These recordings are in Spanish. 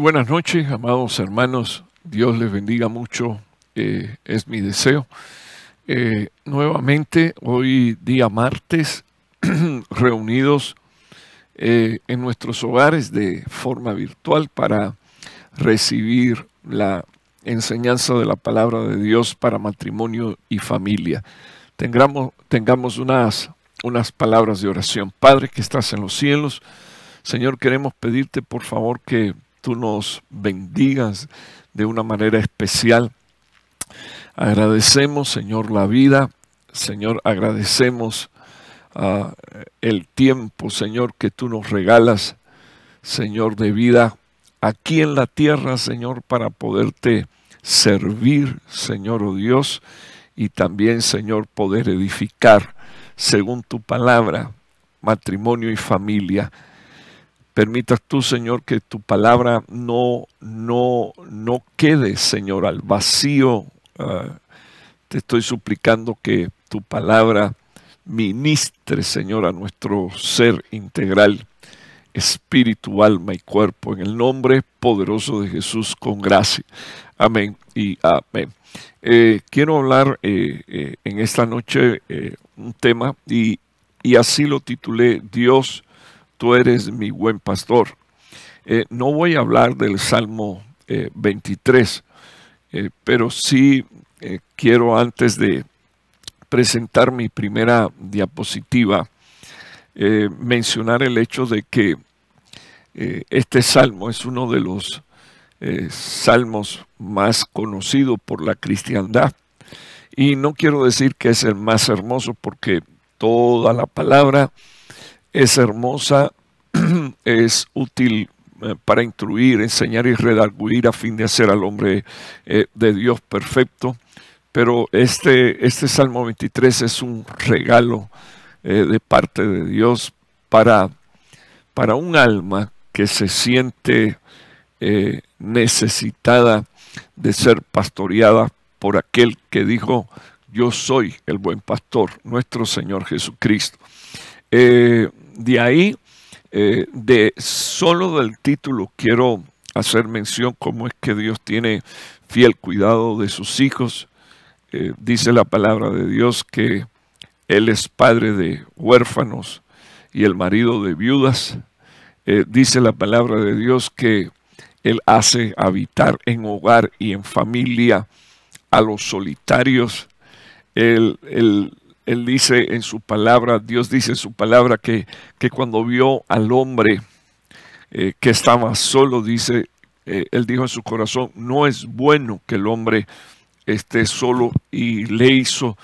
buenas noches, amados hermanos. Dios les bendiga mucho, eh, es mi deseo. Eh, nuevamente, hoy día martes, reunidos eh, en nuestros hogares de forma virtual para recibir la enseñanza de la palabra de Dios para matrimonio y familia. Tengamos, tengamos unas, unas palabras de oración. Padre que estás en los cielos, Señor, queremos pedirte por favor que tú nos bendigas de una manera especial. Agradecemos, Señor, la vida. Señor, agradecemos ah, el tiempo, Señor, que tú nos regalas, Señor, de vida aquí en la tierra, Señor, para poderte servir, Señor, oh Dios, y también, Señor, poder edificar, según tu palabra, matrimonio y familia. Permitas tú, Señor, que tu palabra no, no, no quede, Señor, al vacío. Ah, te estoy suplicando que tu palabra ministre, Señor, a nuestro ser integral, espíritu, alma y cuerpo, en el nombre poderoso de Jesús, con gracia. Amén y amén. Eh, quiero hablar eh, eh, en esta noche un tema y, y así lo titulé Dios tú eres mi buen pastor. Eh, no voy a hablar del Salmo 23, eh, eh, pero sí quiero antes de presentar mi primera diapositiva, mencionar el hecho de que este salmo es uno de los salmos más conocidos por la cristiandad. Y no quiero decir que es el más hermoso porque toda la palabra es hermosa, es útil eh, para instruir, enseñar y redarguir a fin de hacer al hombre eh, de Dios perfecto. Pero este, este Salmo 23 es un regalo eh, de parte de Dios para, para un alma que se siente necesitada de ser pastoreada por aquel que dijo, yo soy el buen pastor, nuestro Señor Jesucristo de ahí, eh, de solo del título quiero hacer mención cómo es que Dios tiene fiel cuidado de sus hijos. Eh, dice la palabra de Dios que Él es padre de huérfanos y el marido de viudas. Eh, dice la palabra de Dios que Él hace habitar en hogar y en familia a los solitarios. El él dice en su palabra, Dios dice en su palabra que, que cuando vio al hombre eh, que estaba solo, dice, eh, él dijo en su corazón, no es bueno que el hombre esté solo y le hizo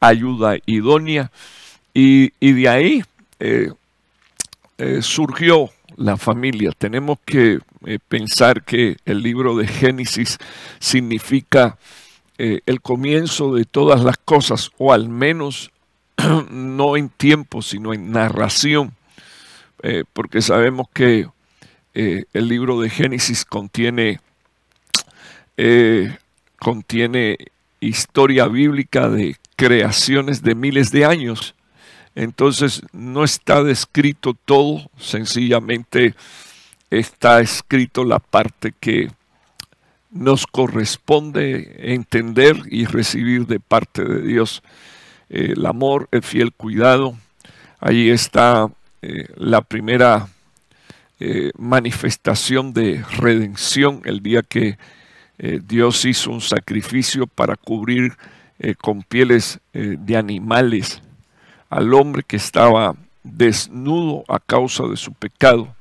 ayuda idónea. Y, de ahí eh, surgió la familia. Tenemos que pensar que el libro de Génesis significa eh, el comienzo de todas las cosas, o al menos no en tiempo, sino en narración, eh, porque sabemos que eh, el libro de Génesis contiene, contiene historia bíblica de creaciones de miles de años. Entonces no está descrito todo, sencillamente está escrito la parte que nos corresponde entender y recibir de parte de Dios. Eh, el amor, el fiel cuidado, ahí está eh, la primera eh, manifestación de redención, el día que Dios hizo un sacrificio para cubrir con pieles de animales al hombre que estaba desnudo a causa de su pecado.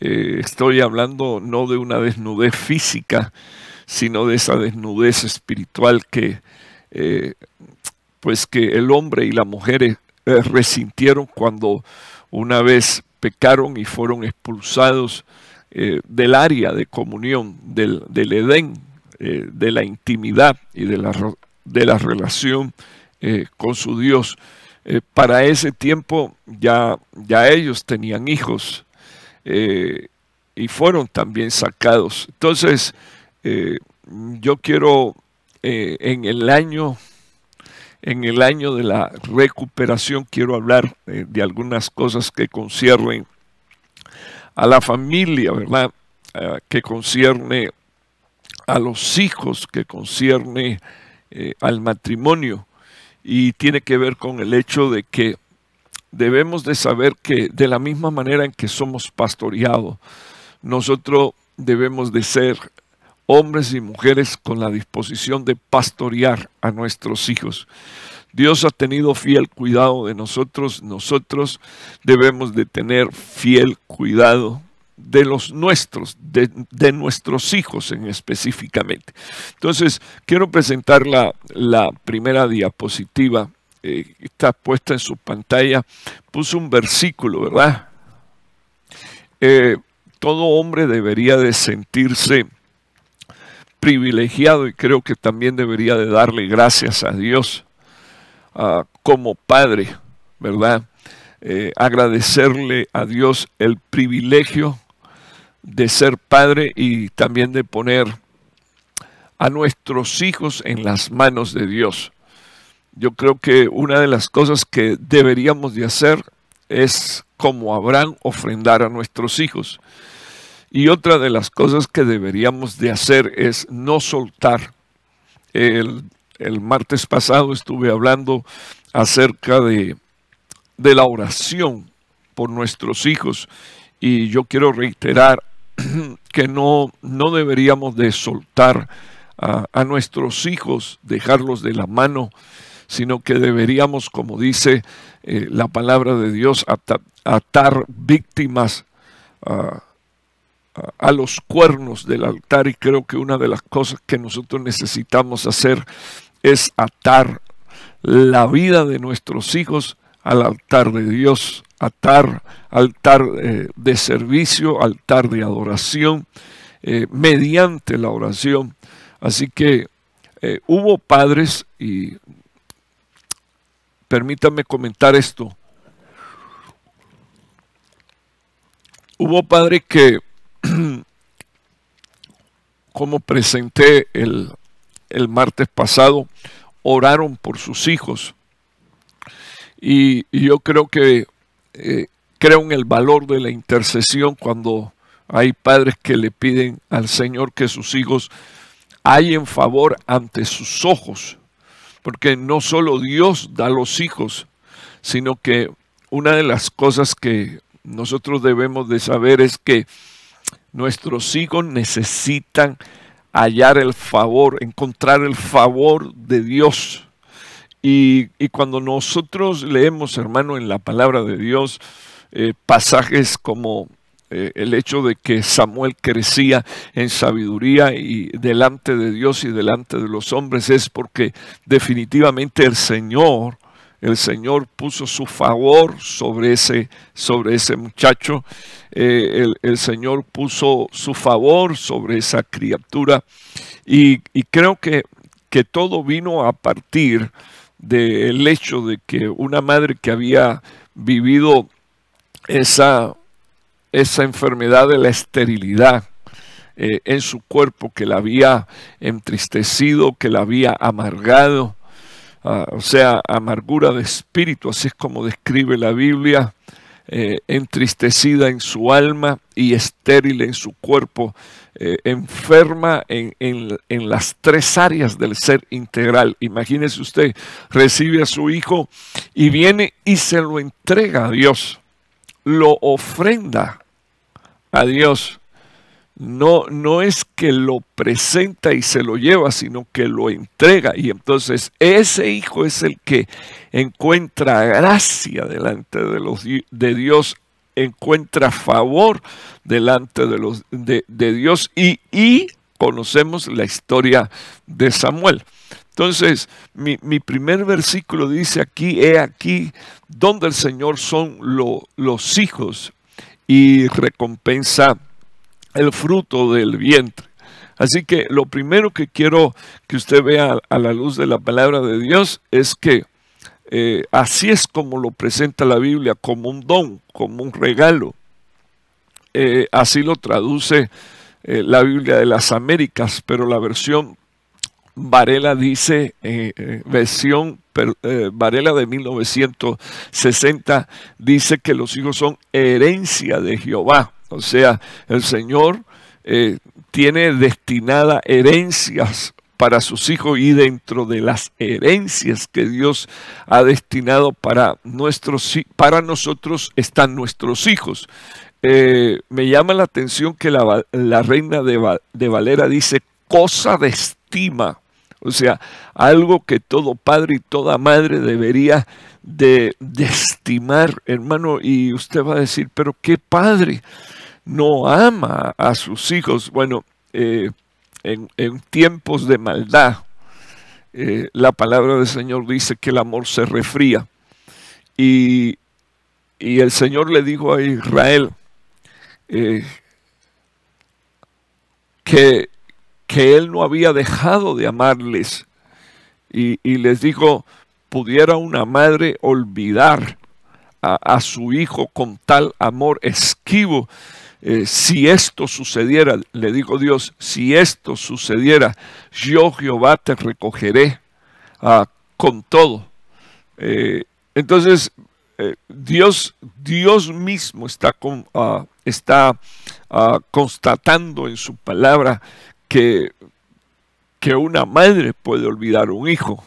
Eh, estoy hablando no de una desnudez física, sino de esa desnudez espiritual que, eh, pues que el hombre y la mujer eh, resintieron cuando una vez pecaron y fueron expulsados del área de comunión, del, Edén, de la intimidad y de la, de la relación con su Dios. para ese tiempo ya, ya ellos tenían hijos, eh, y fueron también sacados. Entonces, eh, yo quiero eh, en el año en el año de la recuperación quiero hablar de algunas cosas que conciernen a la familia, ¿verdad? Ah, que concierne a los hijos, que concierne al matrimonio y tiene que ver con el hecho de que debemos de saber que de la misma manera en que somos pastoreados, nosotros debemos de ser hombres y mujeres con la disposición de pastorear a nuestros hijos. Dios ha tenido fiel cuidado de nosotros, nosotros debemos de tener fiel cuidado de los nuestros, de, nuestros hijos en específicamente. Entonces, quiero presentar la, la primera diapositiva eh, está puesta en su pantalla, puso un versículo, ¿verdad? Eh, todo hombre debería de sentirse privilegiado y creo que también debería de darle gracias a Dios ah, como Padre, ¿verdad? Eh, agradecerle a Dios el privilegio de ser padre y también de poner a nuestros hijos en las manos de Dios yo creo que una de las cosas que deberíamos de hacer es como habrán, ofrendar a nuestros hijos. Y otra de las cosas que deberíamos de hacer es no soltar. El, martes pasado estuve hablando acerca de, la oración por nuestros hijos y yo quiero reiterar que no, no deberíamos de soltar a, a nuestros hijos, dejarlos de la mano sino que deberíamos, como dice eh, la palabra de Dios, atar, víctimas ah, a los cuernos del altar y creo que una de las cosas que nosotros necesitamos hacer es atar la vida de nuestros hijos al altar de Dios, atar, altar eh, de servicio, altar de adoración, eh, mediante la oración. Así que hubo padres, y Permítanme comentar esto. Hubo padre que, como presenté el, martes pasado, oraron por sus hijos. Y, yo creo que eh, creo en el valor de la intercesión cuando hay padres que le piden al Señor que sus hijos hallen favor ante sus ojos porque no solo Dios da los hijos, sino que una de las cosas que nosotros debemos de saber es que nuestros hijos necesitan hallar el favor, encontrar el favor de Dios. Y, cuando nosotros leemos, hermano, en la palabra de Dios, eh, pasajes como eh, el hecho de que Samuel crecía en sabiduría y delante de Dios y delante de los hombres es porque definitivamente el Señor el Señor puso su favor sobre ese, sobre ese muchacho, eh, el, Señor puso su favor sobre esa criatura y, creo que, que, todo vino a partir del hecho de que una madre que había vivido esa esa enfermedad de la esterilidad eh, en su cuerpo que la había entristecido, que la había amargado, ah, o sea, amargura de espíritu, así es como describe la Biblia, eh, entristecida en su alma y estéril en su cuerpo, eh, enferma en, en las tres áreas del ser integral. Imagínese usted, recibe a su hijo y viene y se lo entrega a Dios, lo ofrenda a Dios, no, no es que lo presenta y se lo lleva, sino que lo entrega. Y entonces ese hijo es el que encuentra gracia delante de, los, de Dios, encuentra favor delante de, los, de, Dios y, conocemos la historia de Samuel. Entonces, mi, primer versículo dice aquí, he aquí, donde el Señor son los hijos y recompensa el fruto del vientre. Así que lo primero que quiero que usted vea a la luz de la palabra de Dios es que eh, así es como lo presenta la Biblia, como un don, como un regalo. Eh, así lo traduce eh, la Biblia de las Américas, pero la versión Varela dice, eh, eh, versión eh, Varela de 1960, dice que los hijos son herencia de Jehová. O sea, el Señor tiene destinada herencias para sus hijos y dentro de las herencias que Dios ha destinado para, nuestros, para nosotros están nuestros hijos. me llama la atención que la, reina de Valera dice cosa de estima o sea, algo que todo padre y toda madre debería de, estimar, hermano. Y usted va a decir, pero qué padre no ama a sus hijos. Bueno, eh, en, tiempos de maldad, eh, la palabra del Señor dice que el amor se refría. Y, el Señor le dijo a Israel eh, que que él no había dejado de amarles. Y, les dijo, pudiera una madre olvidar a, su hijo con tal amor esquivo. Eh, si esto sucediera, le dijo Dios, si esto sucediera, yo Jehová te recogeré ah, con todo. Eh, entonces, eh, Dios, Dios mismo está, con, ah, está ah, constatando en su palabra que, que una madre puede olvidar un hijo.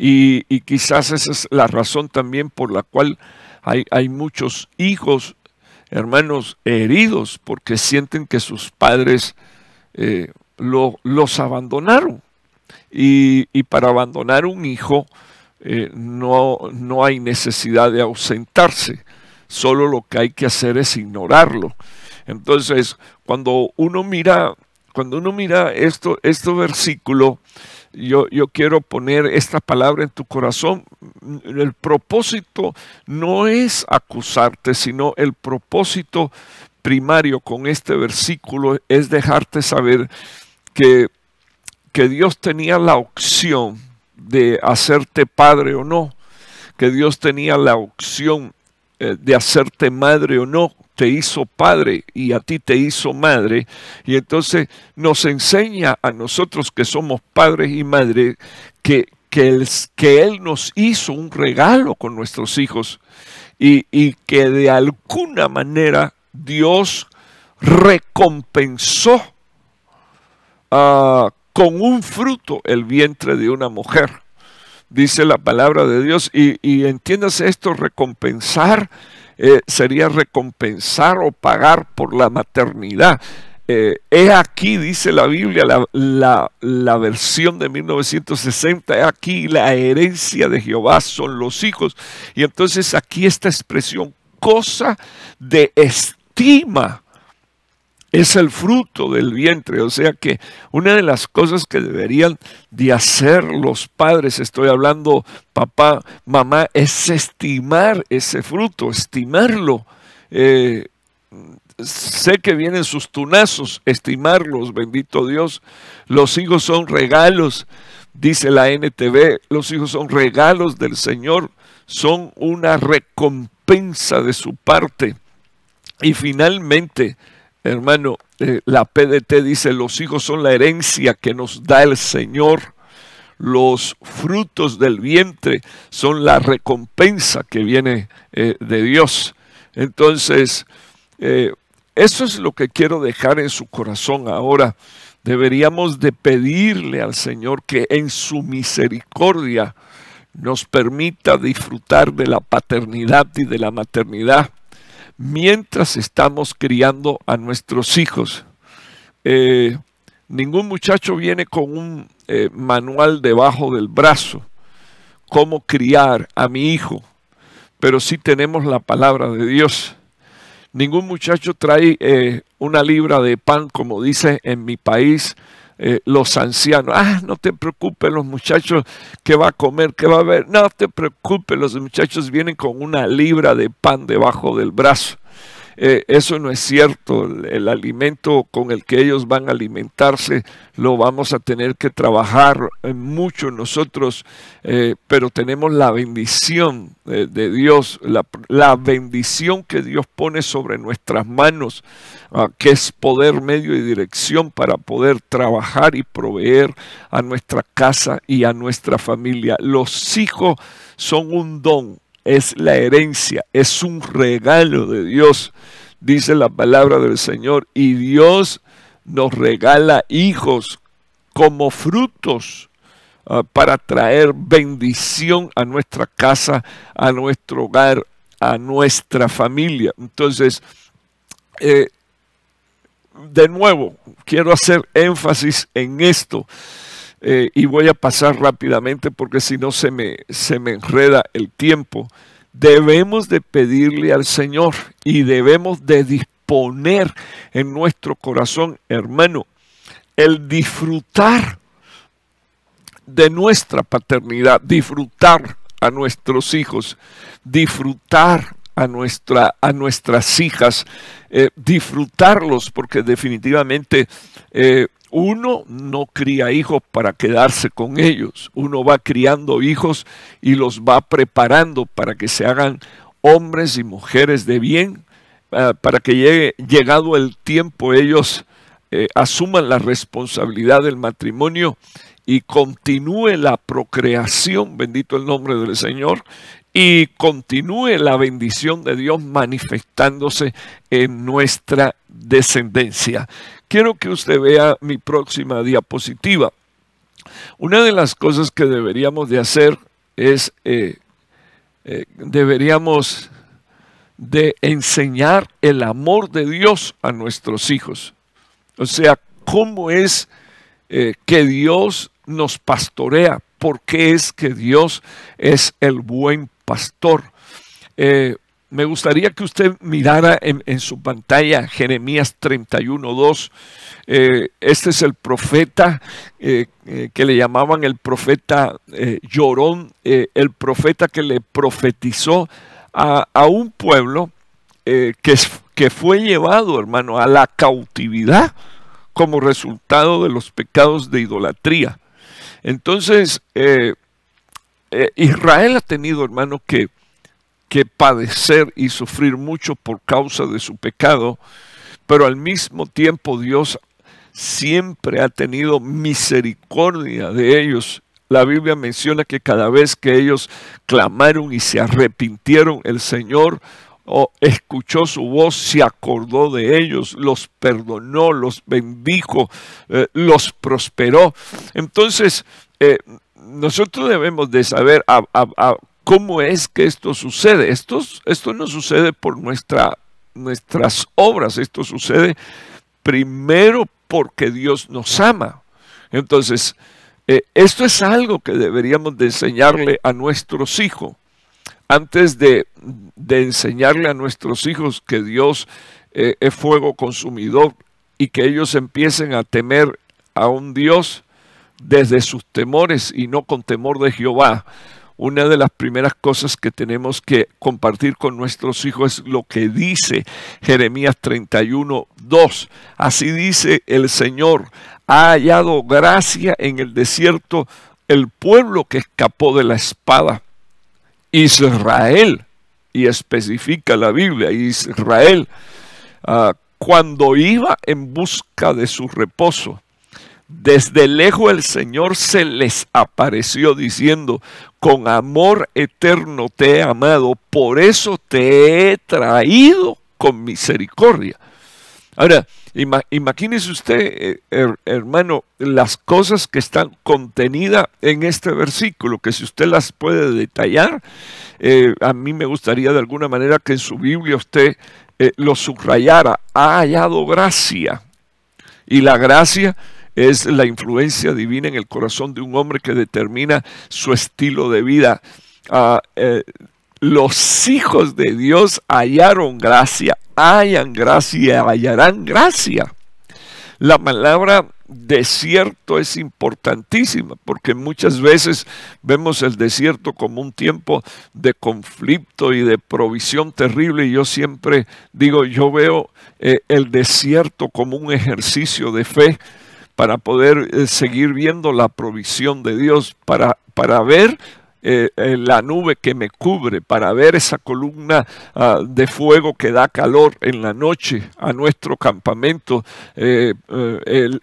Y, quizás esa es la razón también por la cual hay, hay muchos hijos, hermanos, heridos porque sienten que sus padres eh, los abandonaron. Y, para abandonar un hijo eh, no, no hay necesidad de ausentarse, solo lo que hay que hacer es ignorarlo. Entonces, cuando uno mira cuando uno mira esto, este versículo, yo, quiero poner esta palabra en tu corazón. El propósito no es acusarte, sino el propósito primario con este versículo es dejarte saber que Dios tenía la opción de hacerte padre o no, que Dios tenía la opción eh, de hacerte madre o no, te hizo padre y a ti te hizo madre. Y entonces nos enseña a nosotros que somos padres y madres que, que, él, que Él nos hizo un regalo con nuestros hijos y, y que de alguna manera Dios recompensó ah, con un fruto el vientre de una mujer. Dice la palabra de Dios y, y entiéndase esto, recompensar eh, sería recompensar o pagar por la maternidad. he eh, aquí, dice la Biblia, la, versión de 1960, aquí la herencia de Jehová son los hijos. Y entonces aquí esta expresión, cosa de estima es el fruto del vientre. O sea que una de las cosas que deberían de hacer los padres, estoy hablando papá, mamá, es estimar ese fruto, estimarlo. Eh, sé que vienen sus tunazos, estimarlos, bendito Dios. Los hijos son regalos, dice la NTV, los hijos son regalos del Señor, son una recompensa de su parte. Y finalmente, Hermano, eh, la PDT dice, los hijos son la herencia que nos da el Señor. Los frutos del vientre son la recompensa que viene eh, de Dios. Entonces, eh, eso es lo que quiero dejar en su corazón ahora. Deberíamos de pedirle al Señor que en su misericordia nos permita disfrutar de la paternidad y de la maternidad mientras estamos criando a nuestros hijos. Eh, ningún muchacho viene con un eh, manual debajo del brazo, cómo criar a mi hijo, pero si tenemos la palabra de Dios. Ningún muchacho trae eh, una libra de pan, como dice en mi país eh, los ancianos. Ah, no te preocupes, los muchachos, ¿qué va a comer? ¿Qué va a ver? No te preocupes, los muchachos vienen con una libra de pan debajo del brazo. Eh, eso no es cierto. El, alimento con el que ellos van a alimentarse lo vamos a tener que trabajar eh, mucho nosotros, eh, pero tenemos la bendición de, Dios, la, bendición que Dios pone sobre nuestras manos, ah, que es poder, medio y dirección para poder trabajar y proveer a nuestra casa y a nuestra familia. Los hijos son un don es la herencia, es un regalo de Dios, dice la palabra del Señor, y Dios nos regala hijos como frutos ah, para traer bendición a nuestra casa, a nuestro hogar, a nuestra familia. Entonces, eh, de nuevo, quiero hacer énfasis en esto. Eh, y voy a pasar rápidamente porque si no se me, se me enreda el tiempo. Debemos de pedirle al Señor y debemos de disponer en nuestro corazón, hermano, el disfrutar de nuestra paternidad, disfrutar a nuestros hijos, disfrutar a, nuestra, a nuestras hijas, eh, disfrutarlos, porque definitivamente eh, uno no cría hijos para quedarse con ellos, uno va criando hijos y los va preparando para que se hagan hombres y mujeres de bien, ah, para que llegado el tiempo ellos eh, asuman la responsabilidad del matrimonio y continúe la procreación, bendito el nombre del Señor, y continúe la bendición de Dios manifestándose en nuestra descendencia. Quiero que usted vea mi próxima diapositiva. Una de las cosas que deberíamos de hacer es, eh, eh, deberíamos de enseñar el amor de Dios a nuestros hijos. O sea, cómo es eh, que Dios nos pastorea, porque es que Dios es el buen pastor. Eh, me gustaría que usted mirara en, su pantalla Jeremías 31.2. Eh, este es el profeta eh, eh, que le llamaban el profeta llorón, el profeta que le profetizó a, un pueblo que, que fue llevado, hermano, a la cautividad como resultado de los pecados de idolatría. Entonces, eh, eh, Israel ha tenido, hermano, que, que padecer y sufrir mucho por causa de su pecado, pero al mismo tiempo Dios siempre ha tenido misericordia de ellos. La Biblia menciona que cada vez que ellos clamaron y se arrepintieron, el Señor o oh, escuchó su voz, se acordó de ellos, los perdonó, los bendijo, eh, los prosperó. Entonces, eh, nosotros debemos de saber cómo es que esto sucede. Esto, esto no sucede por nuestra, nuestras obras, esto sucede primero porque Dios nos ama. Entonces, eh, esto es algo que deberíamos de enseñarle a nuestros hijos antes de, enseñarle a nuestros hijos que Dios eh, es fuego consumidor y que ellos empiecen a temer a un Dios desde sus temores y no con temor de Jehová, una de las primeras cosas que tenemos que compartir con nuestros hijos es lo que dice Jeremías 31, Así dice el Señor, ha hallado gracia en el desierto el pueblo que escapó de la espada Israel, y especifica la Biblia, Israel, ah, cuando iba en busca de su reposo, desde lejos el Señor se les apareció diciendo, con amor eterno te he amado, por eso te he traído con misericordia. Ahora, imagínese usted, eh, hermano, las cosas que están contenidas en este versículo, que si usted las puede detallar, eh, a mí me gustaría de alguna manera que en su Biblia usted eh, lo subrayara. Ha hallado gracia. Y la gracia es la influencia divina en el corazón de un hombre que determina su estilo de vida. Ah, los hijos de Dios hallaron gracia, hallan gracia, hallarán gracia. La palabra desierto es importantísima porque muchas veces vemos el desierto como un tiempo de conflicto y de provisión terrible y yo siempre digo, yo veo eh, el desierto como un ejercicio de fe para poder eh, seguir viendo la provisión de Dios, para, para ver eh, eh, la nube que me cubre, para ver esa columna ah, de fuego que da calor en la noche a nuestro campamento. Eh,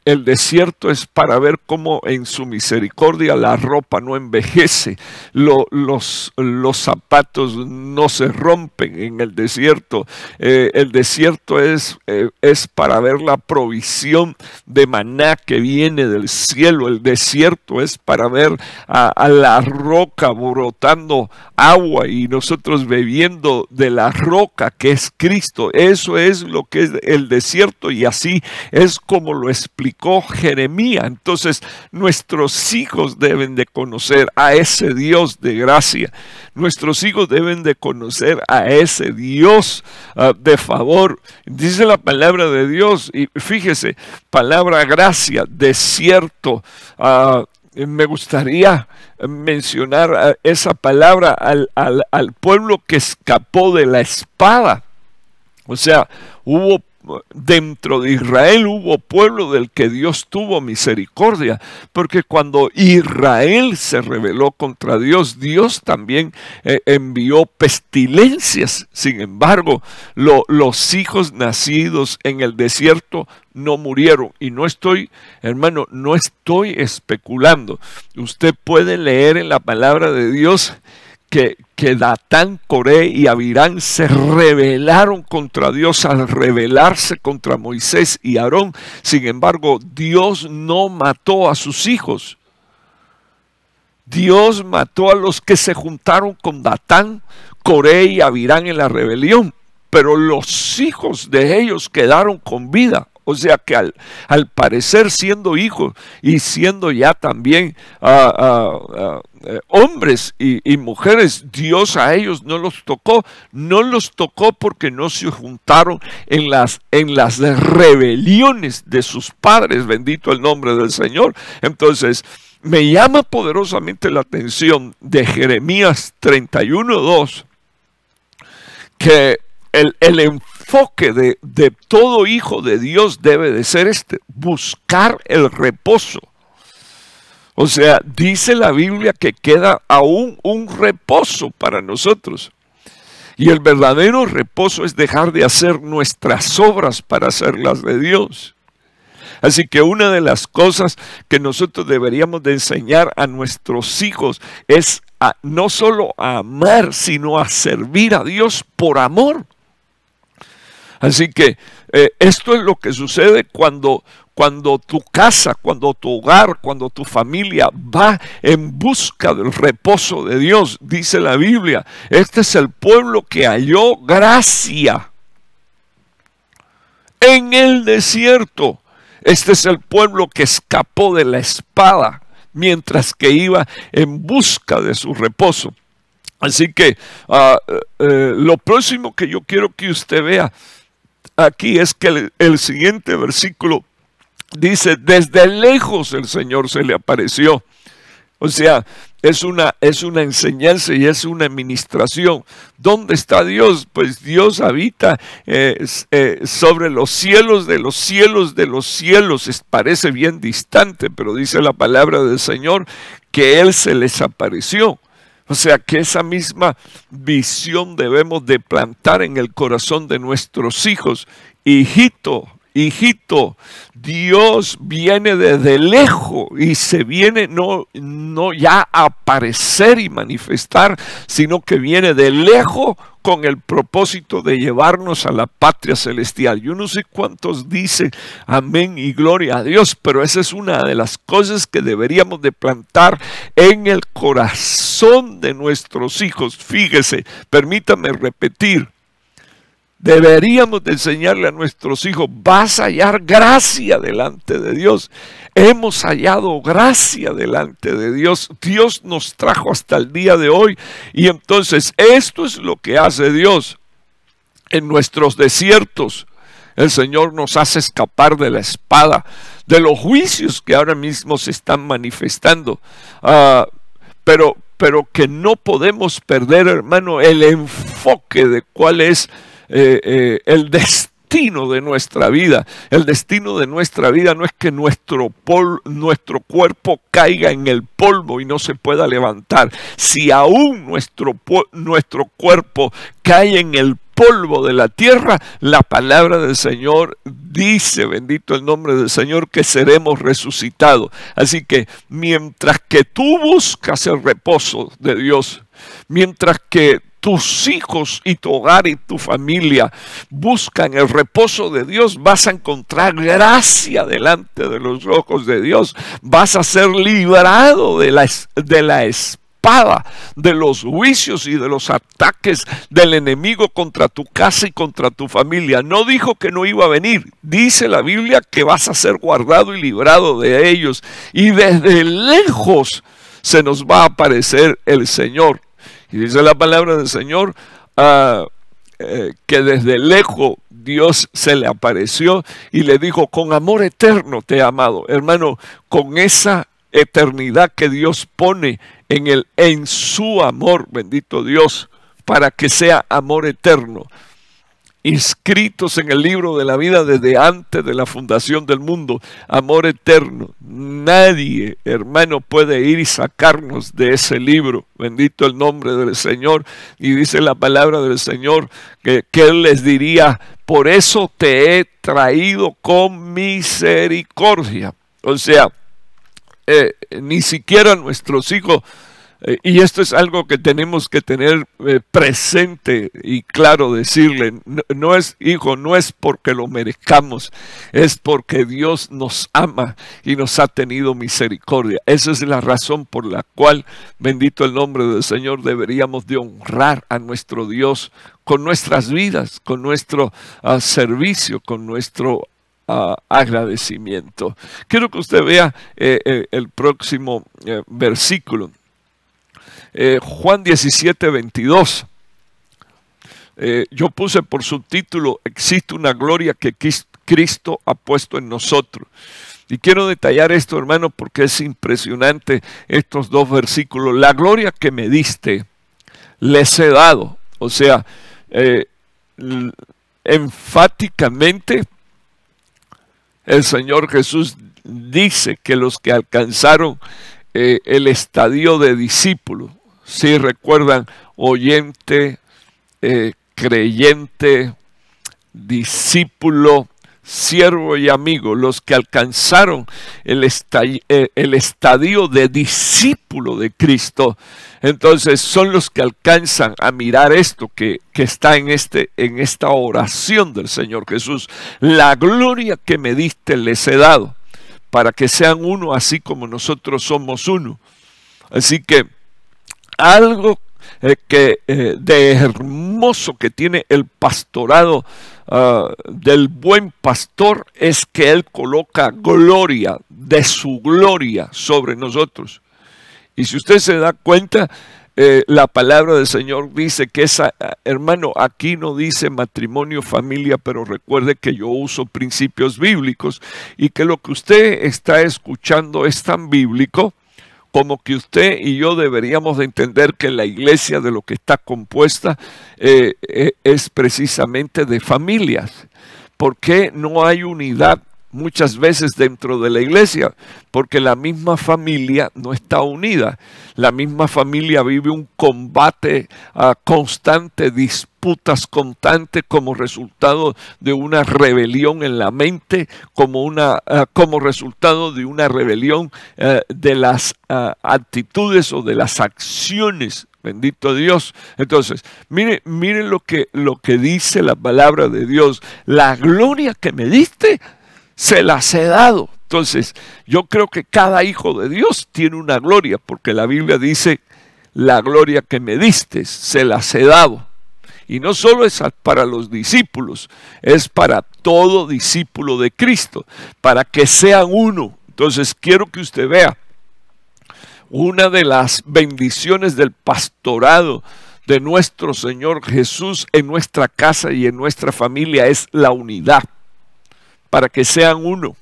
el, desierto es para ver cómo en su misericordia la ropa no envejece, los, los, zapatos no se rompen en el desierto. el desierto es, es para ver la provisión de maná que viene del cielo. El desierto es para ver a la roca brotando agua y nosotros bebiendo de la roca que es Cristo. Eso es lo que es el desierto y así es como lo explicó Jeremías. Entonces nuestros hijos deben de conocer a ese Dios de gracia. Nuestros hijos deben de conocer a ese Dios ah, de favor. Dice la palabra de Dios y fíjese, palabra gracia, desierto. Ah, me gustaría mencionar eh, esa palabra al, al, pueblo que escapó de la espada. O sea, hubo dentro de Israel hubo pueblo del que Dios tuvo misericordia, porque cuando Israel se rebeló contra Dios, Dios también eh, envió pestilencias. Sin embargo, los hijos nacidos en el desierto no murieron. Y no estoy, hermano, no estoy especulando. Usted puede leer en la palabra de Dios que, Datán, Coré y Abirán se rebelaron contra Dios al rebelarse contra Moisés y Aarón. Sin embargo, Dios no mató a sus hijos. Dios mató a los que se juntaron con Datán, Coré y Abirán en la rebelión, pero los hijos de ellos quedaron con vida. O sea que al, parecer siendo hijos y siendo ya también ah, ah, ah, eh, hombres y, mujeres, Dios a ellos no los tocó, no los tocó porque no se juntaron en las, en las rebeliones de sus padres, bendito el nombre del Señor. Entonces, me llama poderosamente la atención de Jeremías 31.2 que el, enfoque de, todo hijo de Dios debe de ser este, buscar el reposo. O sea, dice la Biblia que queda aún un reposo para nosotros. Y el verdadero reposo es dejar de hacer nuestras obras para hacerlas de Dios. Así que una de las cosas que nosotros deberíamos de enseñar a nuestros hijos es no solo a amar, sino a servir a Dios por amor. Así que eh, esto es lo que sucede cuando, cuando tu casa, cuando tu hogar, cuando tu familia va en busca del reposo de Dios, dice la Biblia. Este es el pueblo que halló gracia en el desierto. Este es el pueblo que escapó de la espada mientras que iba en busca de su reposo. Así que ah, eh, eh, lo próximo que yo quiero que usted vea aquí es que el, siguiente versículo dice, desde lejos el Señor se le apareció. O sea, es una, es una enseñanza y es una administración. ¿Dónde está Dios? Pues Dios habita eh, eh, sobre los cielos de los cielos de los cielos. parece bien distante, pero dice la palabra del Señor que Él se les apareció. O sea que esa misma visión debemos de plantar en el corazón de nuestros hijos. Hijito, hijito, Dios viene desde lejos y se viene no, no ya a aparecer y manifestar, sino que viene de lejos con el propósito de llevarnos a la patria celestial. Yo no sé cuántos dicen amén y gloria a Dios, pero esa es una de las cosas que deberíamos de plantar en el corazón de nuestros hijos. Fíjese, permítame repetir, Deberíamos de enseñarle a nuestros hijos, vas a hallar gracia delante de Dios. Hemos hallado gracia delante de Dios. Dios nos trajo hasta el día de hoy. Y entonces esto es lo que hace Dios en nuestros desiertos. El Señor nos hace escapar de la espada, de los juicios que ahora mismo se están manifestando. Ah, pero, pero que no podemos perder, hermano, el enfoque de cuál es eh, eh, el destino de nuestra vida. El destino de nuestra vida no es que nuestro, pol, nuestro cuerpo caiga en el polvo y no se pueda levantar. Si aún nuestro, nuestro cuerpo cae en el polvo de la tierra, la palabra del Señor dice, bendito el nombre del Señor, que seremos resucitados. Así que mientras que tú buscas el reposo de Dios, mientras que tus hijos y tu hogar y tu familia buscan el reposo de Dios, vas a encontrar gracia delante de los ojos de Dios. Vas a ser librado de la, de la espada, de los juicios y de los ataques del enemigo contra tu casa y contra tu familia. No dijo que no iba a venir. Dice la Biblia que vas a ser guardado y librado de ellos. Y desde lejos se nos va a aparecer el Señor y dice la palabra del Señor ah, eh, que desde lejos Dios se le apareció y le dijo, con amor eterno te he amado. Hermano, con esa eternidad que Dios pone en, el, en su amor, bendito Dios, para que sea amor eterno inscritos en el libro de la vida desde antes de la fundación del mundo, amor eterno. Nadie, hermano, puede ir y sacarnos de ese libro. Bendito el nombre del Señor. Y dice la palabra del Señor que, Él les diría, por eso te he traído con misericordia. O sea, eh, ni siquiera nuestros hijos eh, y esto es algo que tenemos que tener eh, presente y claro decirle, no, es, hijo, no es porque lo merezcamos, es porque Dios nos ama y nos ha tenido misericordia. Esa es la razón por la cual, bendito el nombre del Señor, deberíamos de honrar a nuestro Dios con nuestras vidas, con nuestro ah, servicio, con nuestro ah, agradecimiento. Quiero que usted vea eh, el próximo versículo. Eh, Juan 17, 22. Eh, yo puse por subtítulo, existe una gloria que Cristo ha puesto en nosotros. Y quiero detallar esto, hermano, porque es impresionante estos dos versículos. La gloria que me diste, les he dado. O sea, eh, enfáticamente el Señor Jesús dice que los que alcanzaron el estadio de discípulo si recuerdan, oyente, eh, creyente, discípulo, siervo y amigo, los que alcanzaron eh, el, estadio, de discípulo de Cristo, entonces son los que alcanzan a mirar esto que, está en, este, en esta oración del Señor Jesús. La gloria que me diste les he dado para que sean uno así como nosotros somos uno. Así que algo eh, que, eh, de hermoso que tiene el pastorado ah, del buen pastor es que él coloca gloria de su gloria sobre nosotros. Y si usted se da cuenta, eh, la palabra del Señor dice que esa, ah, hermano, aquí no dice matrimonio, familia, pero recuerde que yo uso principios bíblicos y que lo que usted está escuchando es tan bíblico como que usted y yo deberíamos de entender que la iglesia de lo que está compuesta eh, eh, es precisamente de familias. ¿Por qué no hay unidad muchas veces dentro de la iglesia, porque la misma familia no está unida, la misma familia vive un combate ah, constante, disputas constantes como resultado de una rebelión en la mente, como, una, ah, como resultado de una rebelión eh, de las ah, actitudes o de las acciones Bendito Dios. Entonces, mire, mire lo que, lo que dice la palabra de Dios. La gloria que me diste, se las he dado. Entonces, yo creo que cada hijo de Dios tiene una gloria, porque la Biblia dice, la gloria que me diste, se las he dado. Y no solo es para los discípulos, es para todo discípulo de Cristo, para que sean uno. Entonces, quiero que usted vea una de las bendiciones del pastorado de nuestro Señor Jesús en nuestra casa y en nuestra familia es la unidad para que sean uno.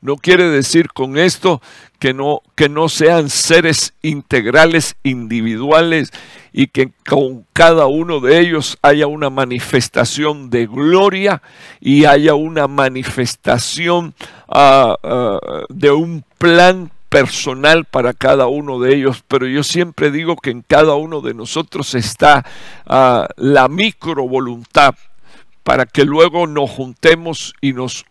No quiere decir con esto que no, que no sean seres integrales, individuales, y que con cada uno de ellos haya una manifestación de gloria y haya una manifestación ah, ah, de un plan personal para cada uno de ellos, pero yo siempre digo que en cada uno de nosotros está ah, la micro voluntad para que luego nos juntemos y nos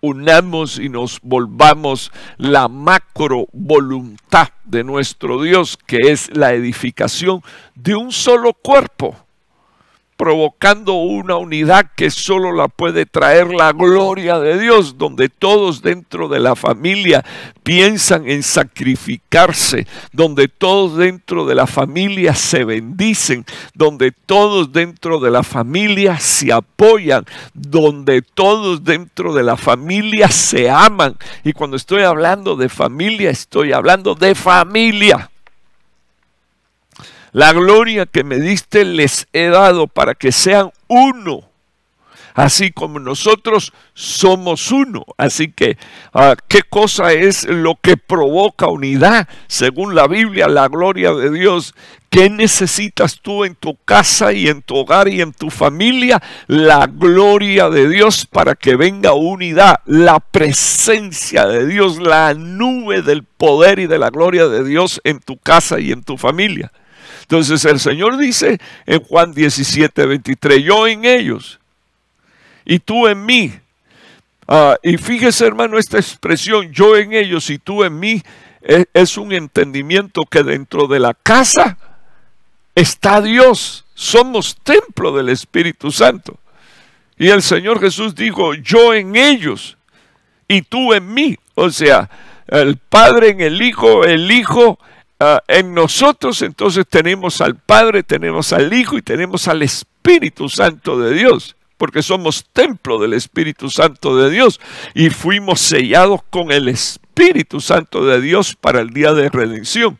unamos y nos volvamos la macro voluntad de nuestro Dios, que es la edificación de un solo cuerpo provocando una unidad que solo la puede traer la gloria de Dios, donde todos dentro de la familia piensan en sacrificarse, donde todos dentro de la familia se bendicen, donde todos dentro de la familia se apoyan, donde todos dentro de la familia se aman. Y cuando estoy hablando de familia, estoy hablando de familia. La gloria que me diste les he dado para que sean uno, así como nosotros somos uno. Así que, ah, ¿qué cosa es lo que provoca unidad? Según la Biblia, la gloria de Dios. ¿Qué necesitas tú en tu casa y en tu hogar y en tu familia? La gloria de Dios para que venga unidad, la presencia de Dios, la nube del poder y de la gloria de Dios en tu casa y en tu familia. Entonces el Señor dice en Juan 17, 23, yo en ellos y tú en mí. Ah, y fíjese hermano esta expresión, yo en ellos y tú en mí, es, es un entendimiento que dentro de la casa está Dios. Somos templo del Espíritu Santo. Y el Señor Jesús dijo, yo en ellos y tú en mí. O sea, el Padre en el Hijo, el Hijo Ah, en nosotros, entonces tenemos al Padre, tenemos al Hijo y tenemos al Espíritu Santo de Dios, porque somos templo del Espíritu Santo de Dios y fuimos sellados con el Espíritu Santo de Dios para el día de redención.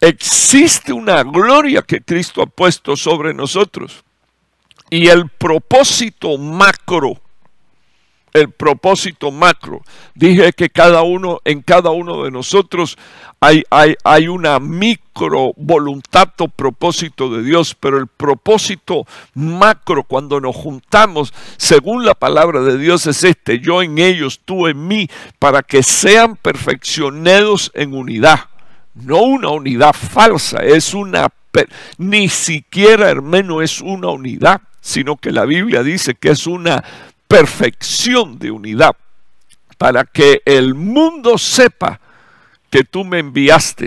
Existe una gloria que Cristo ha puesto sobre nosotros y el propósito macro el propósito macro. Dije que cada uno, en cada uno de nosotros hay, una micro voluntad o propósito de Dios, pero el propósito macro cuando nos juntamos, según la palabra de Dios, es este, yo en ellos, tú en mí, para que sean perfeccionados en unidad. No una unidad falsa, es una, ni siquiera hermano es una unidad, sino que la Biblia dice que es una perfección de unidad, para que el mundo sepa que tú me enviaste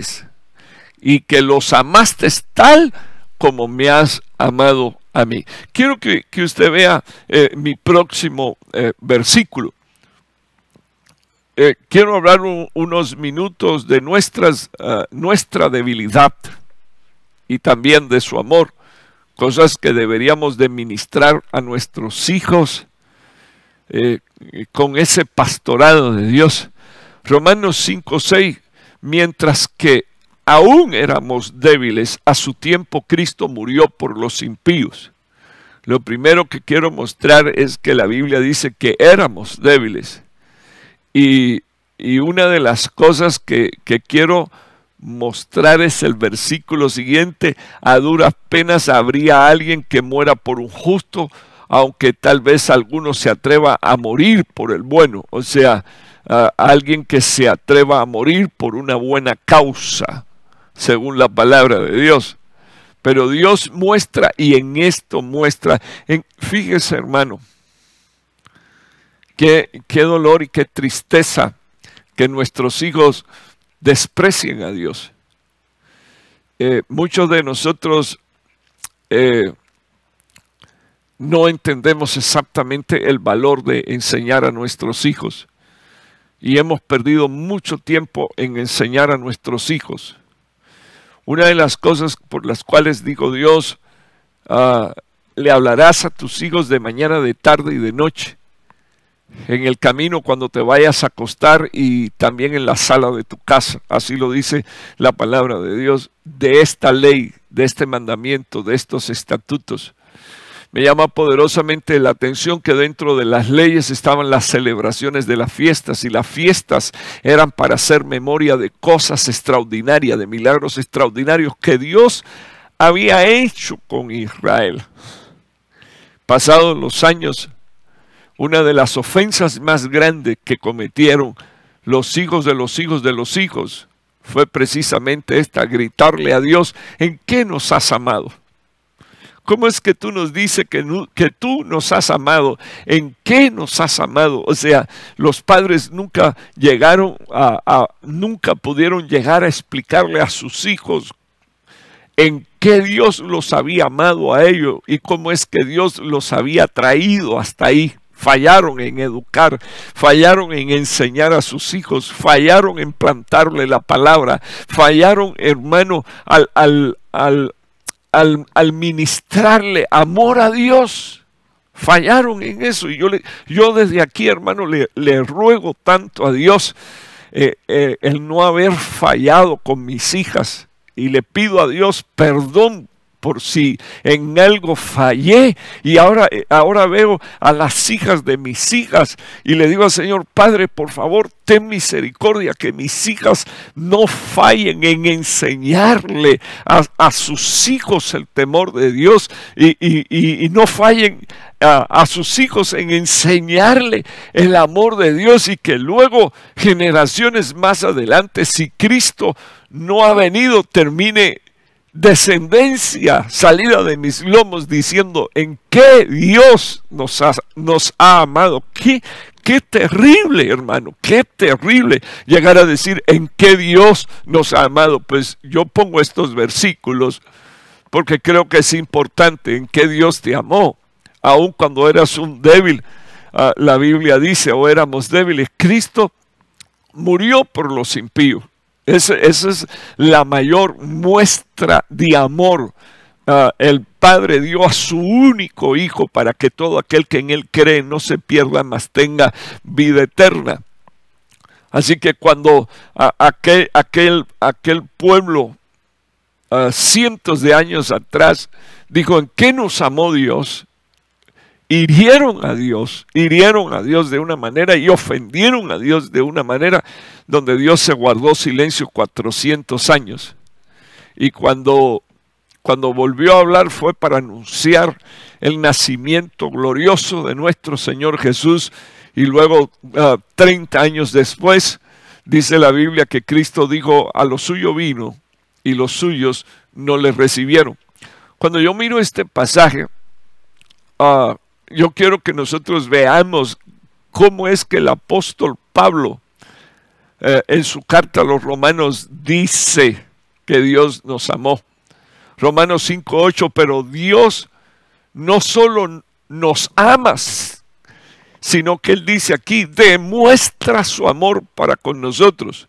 y que los amaste tal como me has amado a mí. Quiero que, usted vea eh, mi próximo eh, versículo. Eh, quiero hablar unos minutos de nuestras, ah, nuestra debilidad y también de su amor, cosas que deberíamos de ministrar a nuestros hijos con ese pastorado de Dios. Romanos 5, 6 mientras que aún éramos débiles, a su tiempo Cristo murió por los impíos. Lo primero que quiero mostrar es que la Biblia dice que éramos débiles. Y, una de las cosas que, que quiero mostrar es el versículo siguiente. A duras penas habría alguien que muera por un justo, aunque tal vez alguno se atreva a morir por el bueno, o sea, alguien que se atreva a morir por una buena causa, según la palabra de Dios. Pero Dios muestra, y en esto muestra, en, fíjese hermano, qué, dolor y qué tristeza que nuestros hijos desprecien a Dios. Eh, muchos de nosotros eh, no entendemos exactamente el valor de enseñar a nuestros hijos. Y hemos perdido mucho tiempo en enseñar a nuestros hijos. Una de las cosas por las cuales digo Dios, ah, le hablarás a tus hijos de mañana, de tarde y de noche, en el camino cuando te vayas a acostar y también en la sala de tu casa. Así lo dice la palabra de Dios, de esta ley, de este mandamiento, de estos estatutos me llama poderosamente la atención que dentro de las leyes estaban las celebraciones de las fiestas y las fiestas eran para hacer memoria de cosas extraordinarias, de milagros extraordinarios que Dios había hecho con Israel. Pasados los años, una de las ofensas más grandes que cometieron los hijos de los hijos de los hijos fue precisamente esta, gritarle a Dios, ¿en qué nos has amado? ¿Cómo es que tú nos dices que, tú nos has amado? ¿En qué nos has amado? O sea, los padres nunca llegaron a, a nunca pudieron llegar a explicarle a sus hijos en qué Dios los había amado a ellos y cómo es que Dios los había traído hasta ahí. Fallaron en educar, fallaron en enseñar a sus hijos, fallaron en plantarle la palabra, fallaron, hermano, al, al, al al, ministrarle amor a Dios, fallaron en eso. Y yo, le, yo desde aquí, hermano, le, ruego tanto a Dios eh, eh, el no haber fallado con mis hijas. Y le pido a Dios perdón por si en algo fallé y ahora, eh, ahora veo a las hijas de mis hijas y le digo al Señor, Padre, por favor, ten misericordia, que mis hijas no fallen en enseñarle a, sus hijos el temor de Dios y, no fallen a, a, sus hijos en enseñarle el amor de Dios y que luego generaciones más adelante, si Cristo no ha venido, termine descendencia salida de mis lomos diciendo en qué Dios nos ha, amado. ¿Qué, qué terrible, hermano, qué terrible llegar a decir en qué Dios nos ha amado. Pues yo pongo estos versículos porque creo que es importante en qué Dios te amó, aun cuando eras un débil. Ah, la Biblia dice, o éramos débiles, Cristo murió por los impíos esa es la mayor muestra de amor. Ah, el Padre dio a su único Hijo para que todo aquel que en Él cree no se pierda, mas tenga vida eterna. Así que cuando aquel, pueblo ah, cientos de años atrás dijo, ¿en qué nos amó Dios? hirieron a Dios, hirieron a Dios de una manera y ofendieron a Dios de una manera donde Dios se guardó silencio 400 años. Y cuando, cuando volvió a hablar fue para anunciar el nacimiento glorioso de nuestro Señor Jesús y luego 30 ah, años después dice la Biblia que Cristo dijo a lo suyo vino y los suyos no le recibieron. Cuando yo miro este pasaje, ah, yo quiero que nosotros veamos cómo es que el apóstol Pablo eh, en su carta a los romanos dice que Dios nos amó. Romanos 5.8, pero Dios no solo nos amas, sino que Él dice aquí, demuestra su amor para con nosotros,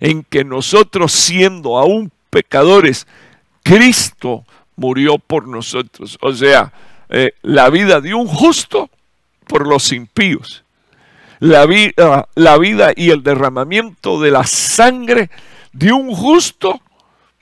en que nosotros siendo aún pecadores, Cristo murió por nosotros. O sea, eh, la vida de un justo por los impíos. La vida, ah, la vida y el derramamiento de la sangre de un justo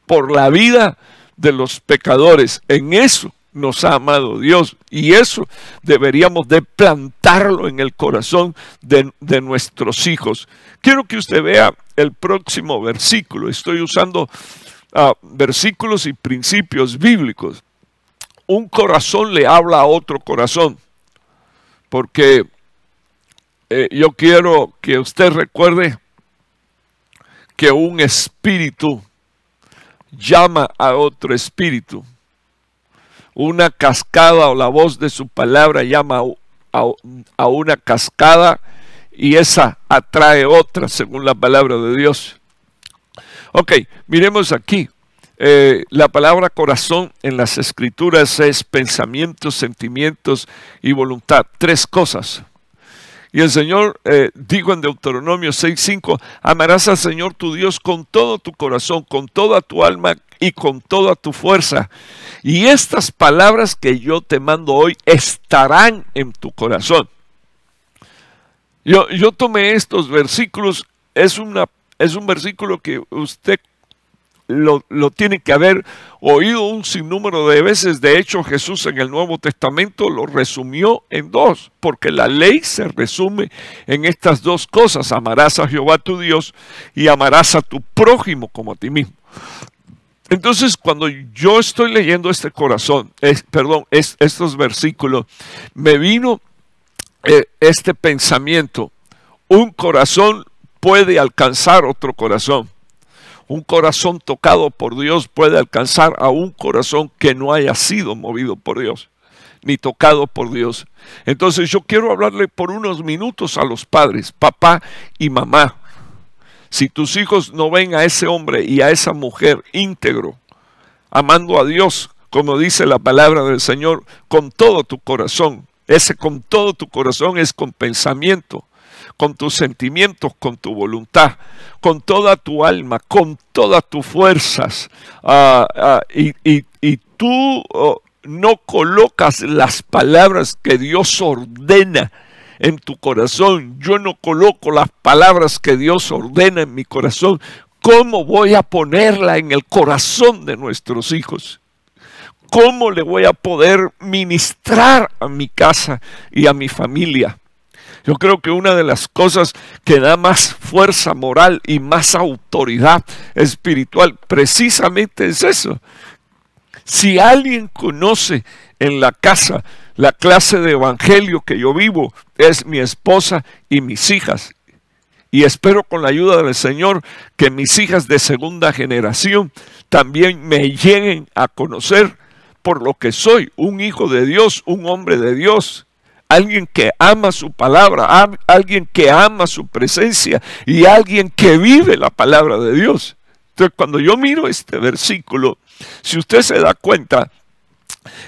por la vida de los pecadores. En eso nos ha amado Dios. Y eso deberíamos de plantarlo en el corazón de, nuestros hijos. Quiero que usted vea el próximo versículo. Estoy usando ah, versículos y principios bíblicos un corazón le habla a otro corazón. Porque eh, yo quiero que usted recuerde que un espíritu llama a otro espíritu. Una cascada o la voz de su palabra llama a, a una cascada y esa atrae otra según la palabra de Dios. Ok, miremos aquí. Eh, la palabra corazón en las escrituras es pensamientos, sentimientos y voluntad. Tres cosas. Y el Señor eh, digo en Deuteronomio 6:5, amarás al Señor tu Dios con todo tu corazón, con toda tu alma y con toda tu fuerza. Y estas palabras que yo te mando hoy estarán en tu corazón. Yo, tomé estos versículos, es, es un versículo que usted lo, tiene que haber oído un sinnúmero de veces. De hecho, Jesús en el Nuevo Testamento lo resumió en dos, porque la ley se resume en estas dos cosas. Amarás a Jehová tu Dios y amarás a tu prójimo como a ti mismo. Entonces, cuando yo estoy leyendo este corazón, perdón, estos versículos, me vino eh, este pensamiento. Un corazón puede alcanzar otro corazón. Un corazón tocado por Dios puede alcanzar a un corazón que no haya sido movido por Dios, ni tocado por Dios. Entonces yo quiero hablarle por unos minutos a los padres, papá y mamá. Si tus hijos no ven a ese hombre y a esa mujer íntegro, amando a Dios, como dice la palabra del Señor, con todo tu corazón, ese con todo tu corazón es con pensamiento, con tus sentimientos, con tu voluntad, con toda tu alma, con todas tus fuerzas. Ah, ah, y, tú oh, no colocas las palabras que Dios ordena en tu corazón. Yo no coloco las palabras que Dios ordena en mi corazón. ¿Cómo voy a ponerla en el corazón de nuestros hijos? ¿Cómo le voy a poder ministrar a mi casa y a mi familia? Yo creo que una de las cosas que da más fuerza moral y más autoridad espiritual precisamente es eso. Si alguien conoce en la casa la clase de evangelio que yo vivo, es mi esposa y mis hijas. Y espero con la ayuda del Señor que mis hijas de segunda generación también me lleguen a conocer por lo que soy, un hijo de Dios, un hombre de Dios, alguien que ama su palabra, alguien que ama su presencia y alguien que vive la palabra de Dios. Entonces, cuando yo miro este versículo, si usted se da cuenta,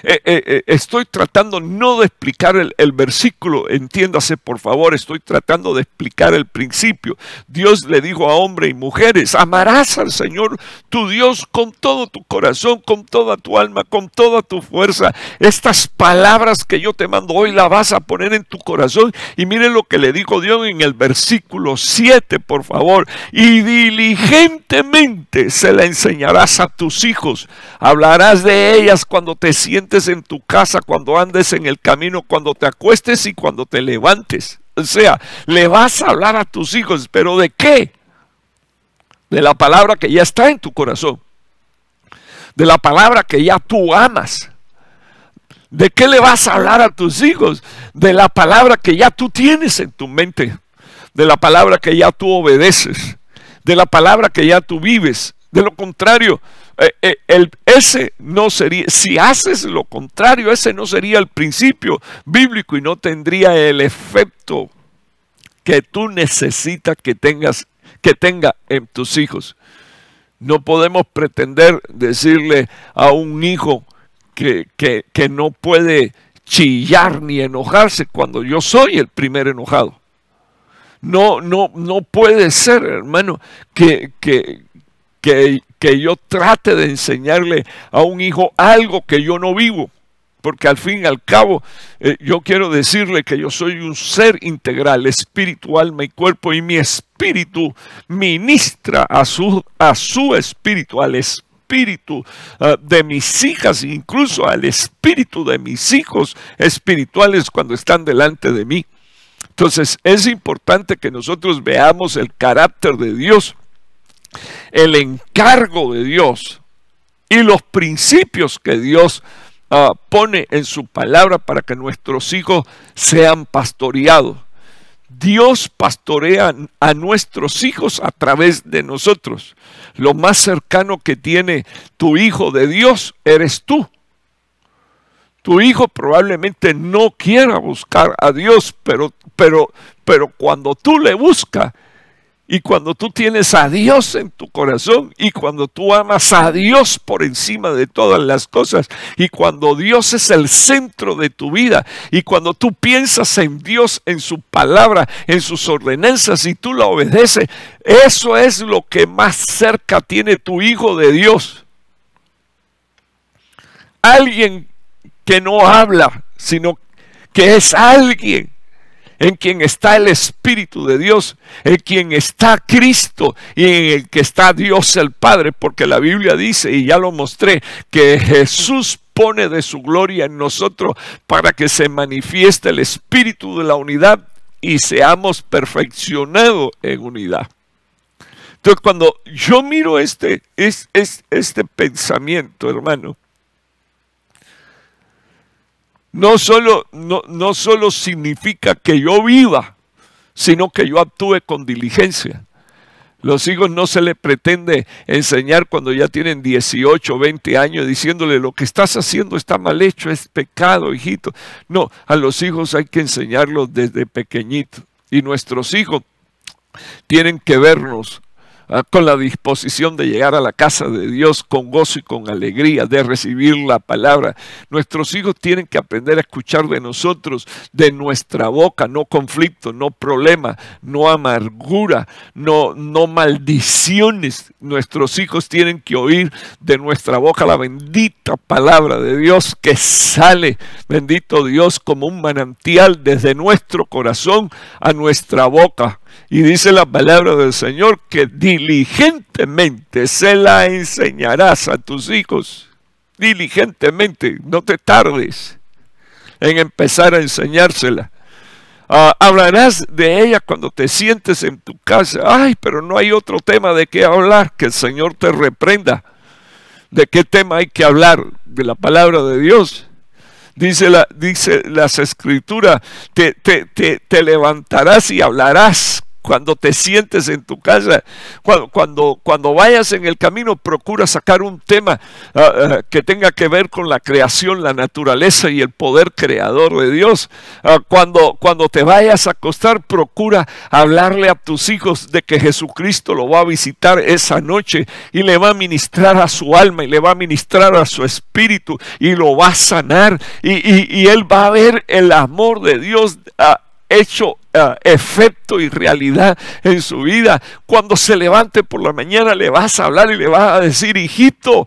eh, eh, eh, estoy tratando no de explicar el, versículo, entiéndase por favor, estoy tratando de explicar el principio. Dios le dijo a hombres y mujeres, amarás al Señor tu Dios con todo tu corazón, con toda tu alma, con toda tu fuerza. Estas palabras que yo te mando hoy las vas a poner en tu corazón. Y miren lo que le dijo Dios en el versículo 7, por favor. Y diligentemente se la enseñarás a tus hijos. Hablarás de ellas cuando te sientas en tu casa, cuando andes en el camino, cuando te acuestes y cuando te levantes. O sea, le vas a hablar a tus hijos, pero ¿de qué? De la palabra que ya está en tu corazón, de la palabra que ya tú amas. ¿De qué le vas a hablar a tus hijos? De la palabra que ya tú tienes en tu mente, de la palabra que ya tú obedeces, de la palabra que ya tú vives. De lo contrario, eh, eh, el, ese no sería, si haces lo contrario, ese no sería el principio bíblico y no tendría el efecto que tú necesitas que tengas, que tenga en tus hijos. No podemos pretender decirle a un hijo que, que no puede chillar ni enojarse cuando yo soy el primer enojado. No, no, no puede ser, hermano, que, que, que, yo trate de enseñarle a un hijo algo que yo no vivo porque al fin y al cabo eh, yo quiero decirle que yo soy un ser integral, espiritual, mi cuerpo y mi espíritu ministra a su, a su espíritu, al espíritu ah, de mis hijas, incluso al espíritu de mis hijos espirituales cuando están delante de mí. Entonces es importante que nosotros veamos el carácter de Dios el encargo de Dios y los principios que Dios ah, pone en su palabra para que nuestros hijos sean pastoreados. Dios pastorea a nuestros hijos a través de nosotros. Lo más cercano que tiene tu hijo de Dios eres tú. Tu hijo probablemente no quiera buscar a Dios, pero, pero, pero cuando tú le buscas, y cuando tú tienes a Dios en tu corazón y cuando tú amas a Dios por encima de todas las cosas y cuando Dios es el centro de tu vida y cuando tú piensas en Dios, en su palabra, en sus ordenanzas y tú la obedeces, eso es lo que más cerca tiene tu hijo de Dios. Alguien que no habla, sino que es alguien en quien está el Espíritu de Dios, en quien está Cristo y en el que está Dios el Padre, porque la Biblia dice, y ya lo mostré, que Jesús pone de su gloria en nosotros para que se manifieste el espíritu de la unidad y seamos perfeccionados en unidad. Entonces cuando yo miro este, es, es, este pensamiento, hermano, no solo, no, significa que yo viva, sino que yo actúe con diligencia. Los hijos no se les pretende enseñar cuando ya tienen 18, 20 años diciéndole lo que estás haciendo está mal hecho, es pecado, hijito. No, a los hijos hay que enseñarlos desde pequeñitos. Y nuestros hijos tienen que vernos ¿ah? con la disposición de llegar a la casa de Dios con gozo y con alegría, de recibir la palabra. Nuestros hijos tienen que aprender a escuchar de nosotros, de nuestra boca, no conflicto, no problema, no amargura, no, no maldiciones. Nuestros hijos tienen que oír de nuestra boca la bendita palabra de Dios que sale, bendito Dios, como un manantial desde nuestro corazón a nuestra boca y dice la palabra del Señor que diligentemente se la enseñarás a tus hijos. Diligentemente, no te tardes en empezar a enseñársela. Ah, hablarás de ella cuando te sientes en tu casa. Ay, pero no hay otro tema de qué hablar, que el Señor te reprenda. ¿De qué tema hay que hablar? De la palabra de Dios dice, la, dice las escrituras, te, te, te, te levantarás y hablarás cuando te sientes en tu casa, cuando, cuando, vayas en el camino, procura sacar un tema ah, ah, que tenga que ver con la creación, la naturaleza y el poder creador de Dios. Ah, cuando, cuando te vayas a acostar, procura hablarle a tus hijos de que Jesucristo lo va a visitar esa noche y le va a ministrar a su alma y le va a ministrar a su espíritu y lo va a sanar y, y él va a ver el amor de Dios hecho Ah, efecto y realidad en su vida. Cuando se levante por la mañana le vas a hablar y le vas a decir, hijito,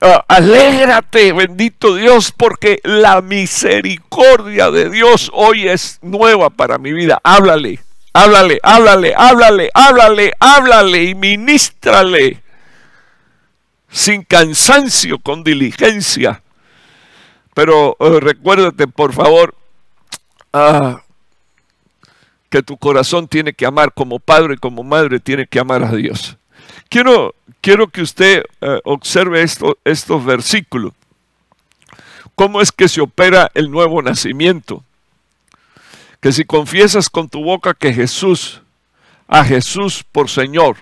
ah, alégrate, bendito Dios, porque la misericordia de Dios hoy es nueva para mi vida. Háblale, háblale, háblale, háblale, háblale, háblale y ministrale sin cansancio, con diligencia. Pero eh, recuérdate, por favor, ah, que tu corazón tiene que amar como padre y como madre tiene que amar a Dios. Quiero, quiero que usted eh, observe esto, estos versículos. ¿Cómo es que se opera el nuevo nacimiento? Que si confiesas con tu boca que Jesús, a Jesús por Señor,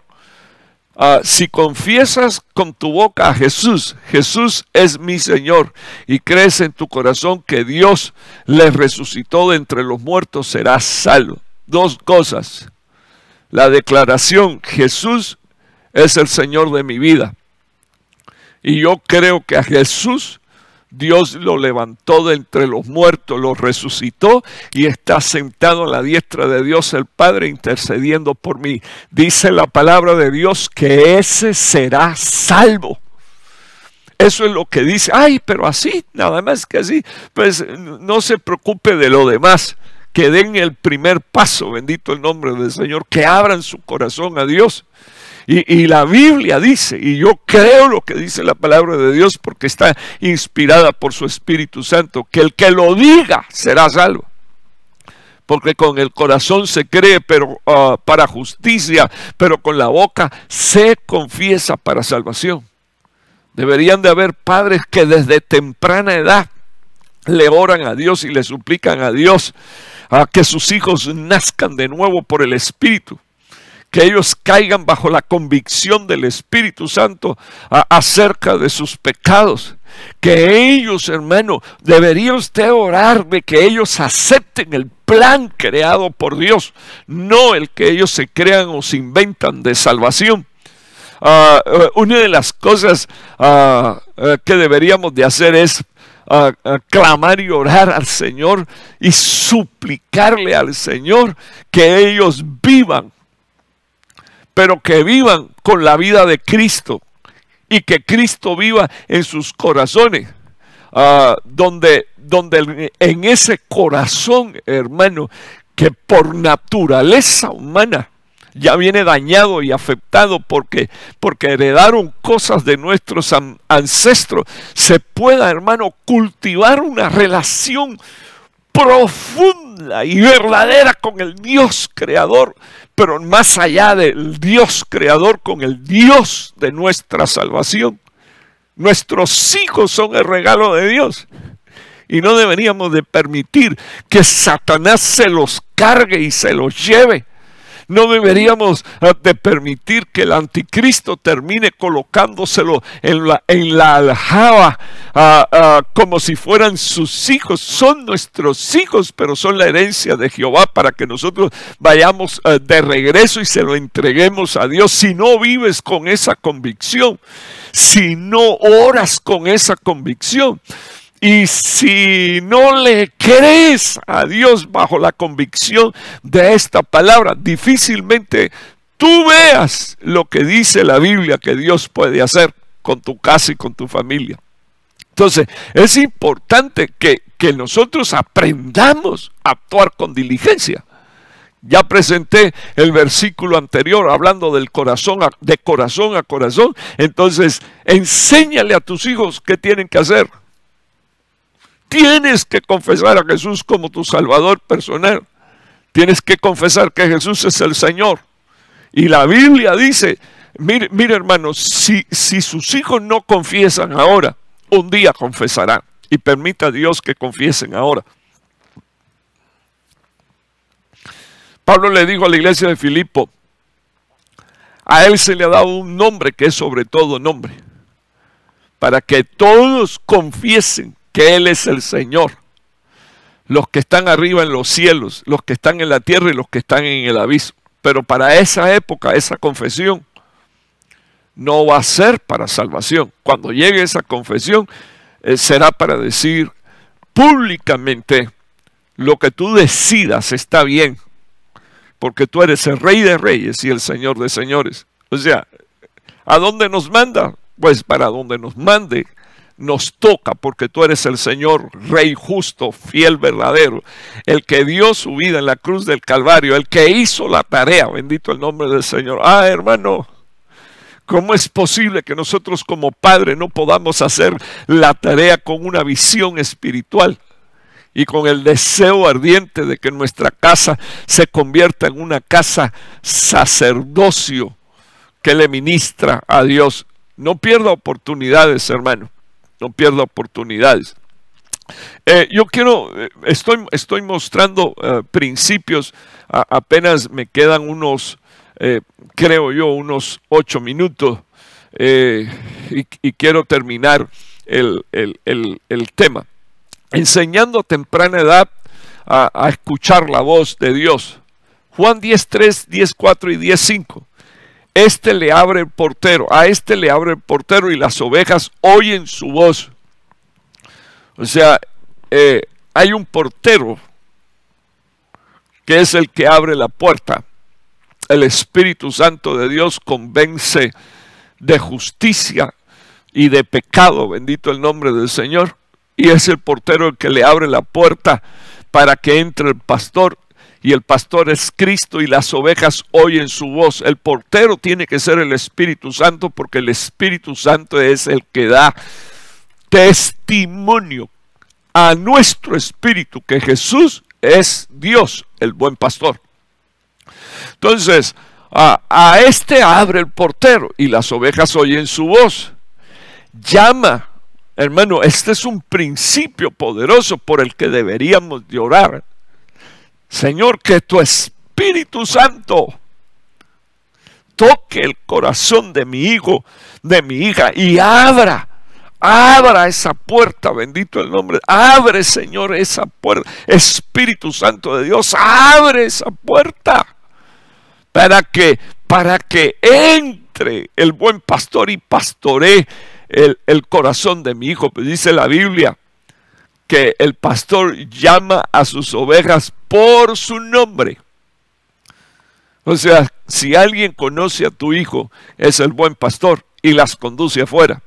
ah, si confiesas con tu boca a Jesús, Jesús es mi Señor, y crees en tu corazón que Dios le resucitó de entre los muertos, serás salvo dos cosas. La declaración, Jesús es el Señor de mi vida. Y yo creo que a Jesús Dios lo levantó de entre los muertos, lo resucitó y está sentado a la diestra de Dios el Padre intercediendo por mí. Dice la palabra de Dios que ese será salvo. Eso es lo que dice. Ay, pero así, nada más que así. Pues no se preocupe de lo demás que den el primer paso, bendito el nombre del Señor, que abran su corazón a Dios. Y, la Biblia dice, y yo creo lo que dice la palabra de Dios porque está inspirada por su Espíritu Santo, que el que lo diga será salvo. Porque con el corazón se cree ah, para justicia, pero con la boca se confiesa para salvación. Deberían de haber padres que desde temprana edad le oran a Dios y le suplican a Dios a que sus hijos nazcan de nuevo por el Espíritu que ellos caigan bajo la convicción del Espíritu Santo acerca de sus pecados. Que ellos, hermano, debería usted orar de que ellos acepten el plan creado por Dios, no el que ellos se crean o se inventan de salvación. Ah, eh, una de las cosas ah, eh, que deberíamos de hacer es a, clamar y orar al Señor y suplicarle al Señor que ellos vivan, pero que vivan con la vida de Cristo y que Cristo viva en sus corazones. Ah, donde, donde en ese corazón, hermano, que por naturaleza humana ya viene dañado y afectado porque, porque heredaron cosas de nuestros ancestros, se pueda, hermano, cultivar una relación profunda y verdadera con el Dios creador, pero más allá del Dios creador, con el Dios de nuestra salvación. Nuestros hijos son el regalo de Dios. Y no deberíamos de permitir que Satanás se los cargue y se los lleve no deberíamos ah, de permitir que el anticristo termine colocándoselo en la, en la aljaba ah, ah, como si fueran sus hijos. Son nuestros hijos, pero son la herencia de Jehová para que nosotros vayamos de regreso y se lo entreguemos a Dios. Si no vives con esa convicción, si no oras con esa convicción, y si no le crees a Dios bajo la convicción de esta palabra, difícilmente tú veas lo que dice la Biblia que Dios puede hacer con tu casa y con tu familia. Entonces, es importante que, nosotros aprendamos a actuar con diligencia. Ya presenté el versículo anterior hablando del corazón de corazón a corazón. Entonces, enséñale a tus hijos qué tienen que hacer tienes que confesar a Jesús como tu Salvador personal. Tienes que confesar que Jesús es el Señor. Y la Biblia dice, mire, hermanos, si, si sus hijos no confiesan ahora, un día confesará Y permita a Dios que confiesen ahora. Pablo le dijo a la iglesia de Filipo, a él se le ha dado un nombre que es sobre todo nombre, para que todos confiesen que Él es el Señor. Los que están arriba en los cielos, los que están en la tierra y los que están en el abismo. Pero para esa época, esa confesión, no va a ser para salvación. Cuando llegue esa confesión, eh, será para decir públicamente, lo que tú decidas está bien, porque tú eres el rey de reyes y el señor de señores. O sea, ¿a dónde nos manda? Pues para donde nos mande nos toca porque tú eres el Señor, Rey justo, fiel, verdadero, el que dio su vida en la cruz del Calvario, el que hizo la tarea, bendito el nombre del Señor. Ah, hermano, ¿Cómo es posible que nosotros como padre no podamos hacer la tarea con una visión espiritual y con el deseo ardiente de que nuestra casa se convierta en una casa sacerdocio que le ministra a Dios? No pierda oportunidades, hermano no pierda oportunidades. Eh, yo quiero, eh, estoy, estoy mostrando eh, principios, apenas me quedan unos, creo yo, unos ocho minutos y, quiero terminar el, tema. Enseñando a temprana edad a, a escuchar la voz de Dios. Juan 10.3, 10.4 y 10.5. Este le abre el portero, a este le abre el portero y las ovejas oyen su voz. O sea, eh, hay un portero que es el que abre la puerta. El Espíritu Santo de Dios convence de justicia y de pecado, bendito el nombre del Señor. Y es el portero el que le abre la puerta para que entre el pastor y el pastor es Cristo y las ovejas oyen su voz. El portero tiene que ser el Espíritu Santo porque el Espíritu Santo es el que da testimonio a nuestro espíritu que Jesús es Dios, el buen pastor. Entonces, a, a este abre el portero y las ovejas oyen su voz. Llama Hermano, este es un principio poderoso por el que deberíamos de orar. Señor, que tu Espíritu Santo toque el corazón de mi hijo, de mi hija, y abra, abra esa puerta, bendito el nombre, abre Señor esa puerta, Espíritu Santo de Dios, abre esa puerta, para que, para que entre el buen pastor y pastoree el, el corazón de mi hijo, dice la Biblia, que el pastor llama a sus ovejas por su nombre. O sea, si alguien conoce a tu hijo, es el buen pastor y las conduce afuera.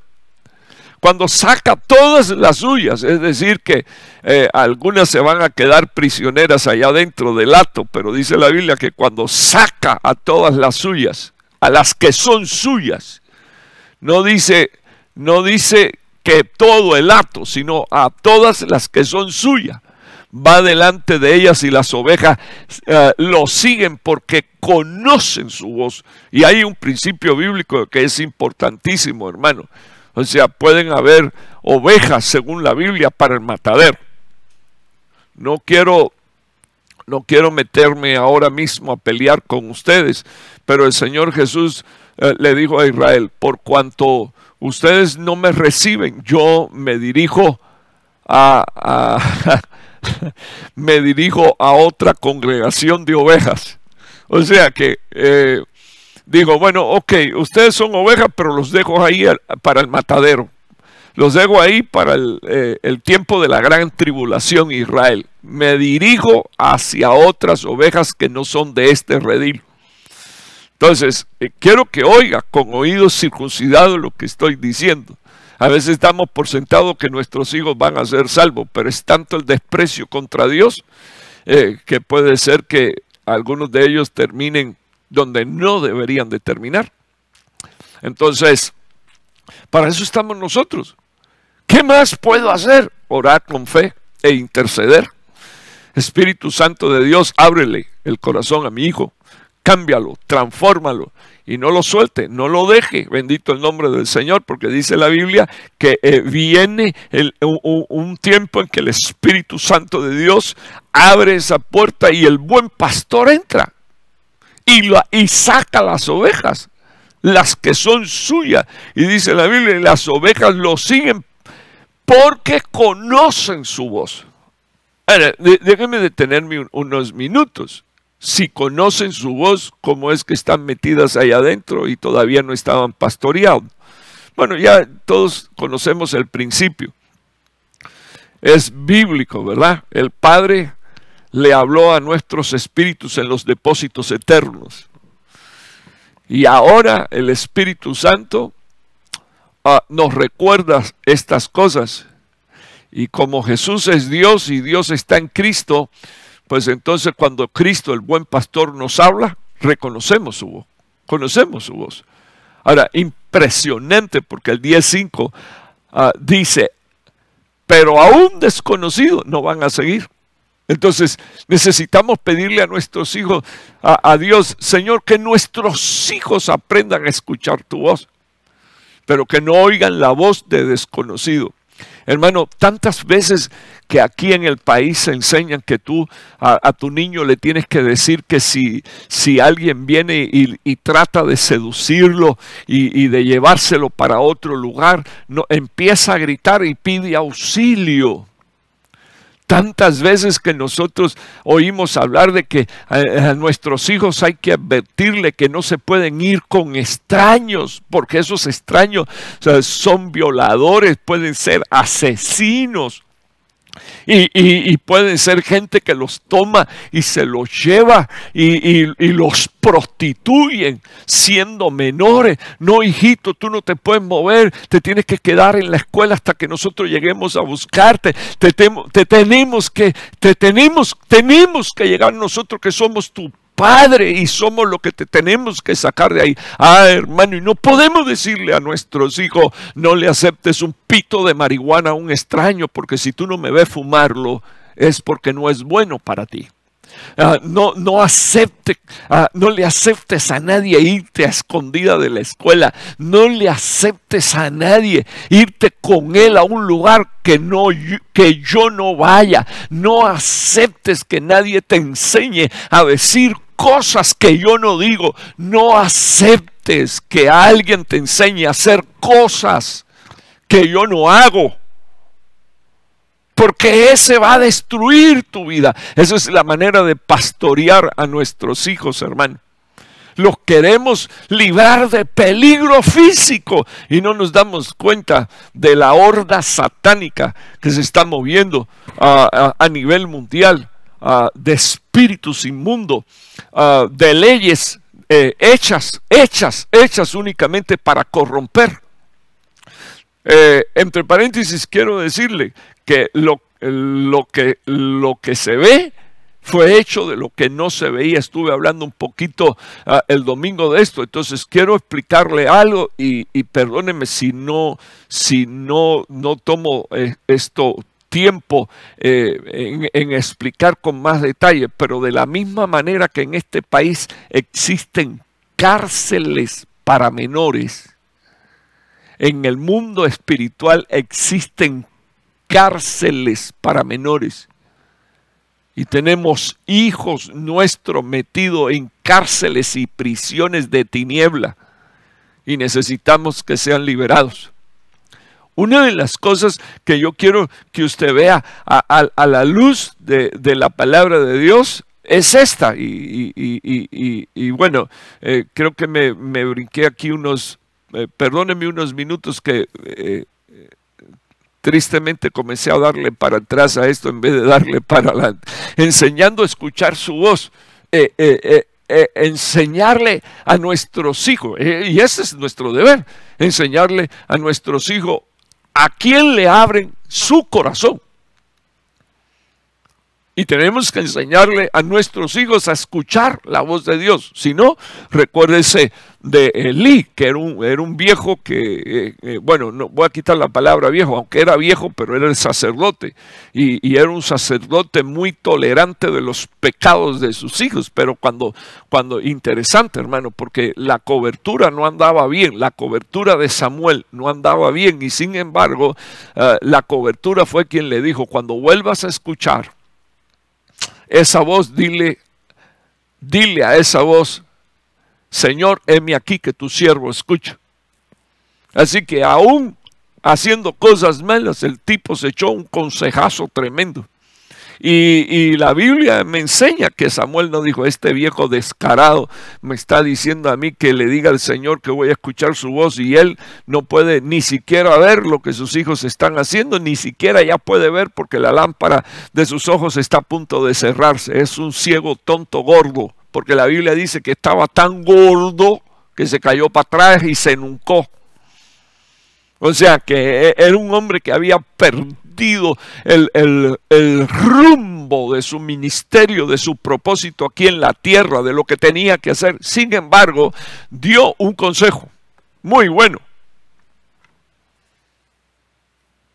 Cuando saca todas las suyas, es decir, que eh, algunas se van a quedar prisioneras allá dentro del hato, pero dice la Biblia que cuando saca a todas las suyas, a las que son suyas, no dice, no dice que todo el hato, sino a todas las que son suyas. Va delante de ellas y las ovejas eh, lo siguen porque conocen su voz. Y hay un principio bíblico que es importantísimo, hermano. O sea, pueden haber ovejas, según la Biblia, para el matadero. No quiero no quiero meterme ahora mismo a pelear con ustedes, pero el Señor Jesús eh, le dijo a Israel, por cuanto ustedes no me reciben, yo me dirijo a, me dirijo a otra congregación de ovejas. O sea que eh, digo, bueno, ok, ustedes son ovejas, pero los dejo ahí para el matadero. Los dejo ahí para el, eh, el tiempo de la gran tribulación Israel. Me dirijo hacia otras ovejas que no son de este redil. Entonces, eh, quiero que oiga con oídos circuncidados lo que estoy diciendo. A veces damos por sentado que nuestros hijos van a ser salvos, pero es tanto el desprecio contra Dios eh, que puede ser que algunos de ellos terminen donde no deberían de terminar. Entonces, para eso estamos nosotros. ¿Qué más puedo hacer? Orar con fe e interceder. Espíritu Santo de Dios, ábrele el corazón a mi hijo cámbialo, transfórmalo y no lo suelte, no lo deje, bendito el nombre del Señor, porque dice la Biblia que eh, viene un, tiempo en que el Espíritu Santo de Dios abre esa puerta y el buen pastor entra y, la, y saca las ovejas, las que son suyas, y dice la Biblia, las ovejas lo siguen porque conocen su voz. déjenme detenerme unos minutos si conocen su voz, cómo es que están metidas ahí adentro y todavía no estaban pastoreados. Bueno, ya todos conocemos el principio. Es bíblico, ¿verdad? El Padre le habló a nuestros espíritus en los depósitos eternos. Y ahora el Espíritu Santo ah, nos recuerda estas cosas. Y como Jesús es Dios y Dios está en Cristo, pues entonces cuando Cristo, el buen pastor, nos habla, reconocemos su voz, conocemos su voz. Ahora, impresionante porque el 10.5 5 ah, dice, pero aún desconocido no van a seguir. Entonces necesitamos pedirle a nuestros hijos, a, a, Dios, Señor, que nuestros hijos aprendan a escuchar tu voz, pero que no oigan la voz de desconocido. Hermano, tantas veces que aquí en el país se enseñan que tú a, tu niño le tienes que decir que si, si alguien viene y, trata de seducirlo y, y, de llevárselo para otro lugar, no, empieza a gritar y pide auxilio. Tantas veces que nosotros oímos hablar de que a, nuestros hijos hay que advertirle que no se pueden ir con extraños, porque esos extraños son violadores, pueden ser asesinos. Y, y, pueden ser gente que los toma y se los lleva y, los prostituyen siendo menores. No, hijito, tú no te puedes mover, te tienes que quedar en la escuela hasta que nosotros lleguemos a buscarte. Te, te, te tenemos que, te tenemos, tenemos que llegar nosotros que somos tu Padre y somos lo que te tenemos que sacar de ahí. Ah, hermano, y no podemos decirle a nuestros hijos, no le aceptes un pito de marihuana a un extraño, porque si tú no me ves fumarlo, es porque no es bueno para ti. Ah, no, no acepte, ah, no le aceptes a nadie irte a escondida de la escuela. No le aceptes a nadie irte con él a un lugar que, no, que yo no vaya. No aceptes que nadie te enseñe a decir cosas que yo no digo. No aceptes que alguien te enseñe a hacer cosas que yo no hago. Porque ese va a destruir tu vida. Esa es la manera de pastorear a nuestros hijos, hermano. Los queremos librar de peligro físico y no nos damos cuenta de la horda satánica que se está moviendo a, a nivel mundial Ah, de espíritus inmundos, ah, de leyes eh, hechas, hechas, hechas únicamente para corromper. Eh, entre paréntesis quiero decirle que lo, lo que lo que se ve fue hecho de lo que no se veía. Estuve hablando un poquito ah, el domingo de esto, entonces quiero explicarle algo y, y perdóneme si no, si no, no tomo eh, esto tiempo eh, en, en, explicar con más detalle, pero de la misma manera que en este país existen cárceles para menores, en el mundo espiritual existen cárceles para menores. Y tenemos hijos nuestros metidos en cárceles y prisiones de tiniebla. Y necesitamos que sean liberados. Una de las cosas que yo quiero que usted vea a, la luz de, la palabra de Dios es esta. Y, bueno, eh, creo que me, brinqué aquí unos, eh, perdónenme unos minutos que eh, tristemente comencé a darle para atrás a esto en vez de darle para adelante, enseñando a escuchar su voz. enseñarle a nuestros hijos, y ese es nuestro deber, enseñarle a nuestros hijos a quien le abren su corazón. Y tenemos que enseñarle a nuestros hijos a escuchar la voz de Dios. Si no, recuérdese de Elí, que era un, era un viejo que, eh, eh, bueno, no voy a quitar la palabra viejo, aunque era viejo, pero era el sacerdote. Y, era un sacerdote muy tolerante de los pecados de sus hijos. Pero cuando, cuando, interesante hermano, porque la cobertura no andaba bien, la cobertura de Samuel no andaba bien. Y sin embargo, eh, la cobertura fue quien le dijo, cuando vuelvas a escuchar, esa voz, dile, dile a esa voz, Señor, heme aquí que tu siervo escucha. Así que aún haciendo cosas malas, el tipo se echó un consejazo tremendo. Y, la Biblia me enseña que Samuel no dijo, este viejo descarado me está diciendo a mí que le diga al Señor que voy a escuchar su voz y él no puede ni siquiera ver lo que sus hijos están haciendo, ni siquiera ya puede ver porque la lámpara de sus ojos está a punto de cerrarse. Es un ciego tonto gordo, porque la Biblia dice que estaba tan gordo que se cayó para atrás y se nuncó. O sea que e, era un hombre que había perdido el, el rumbo de su ministerio, de su propósito aquí en la tierra, de lo que tenía que hacer. Sin embargo, dio un consejo muy bueno.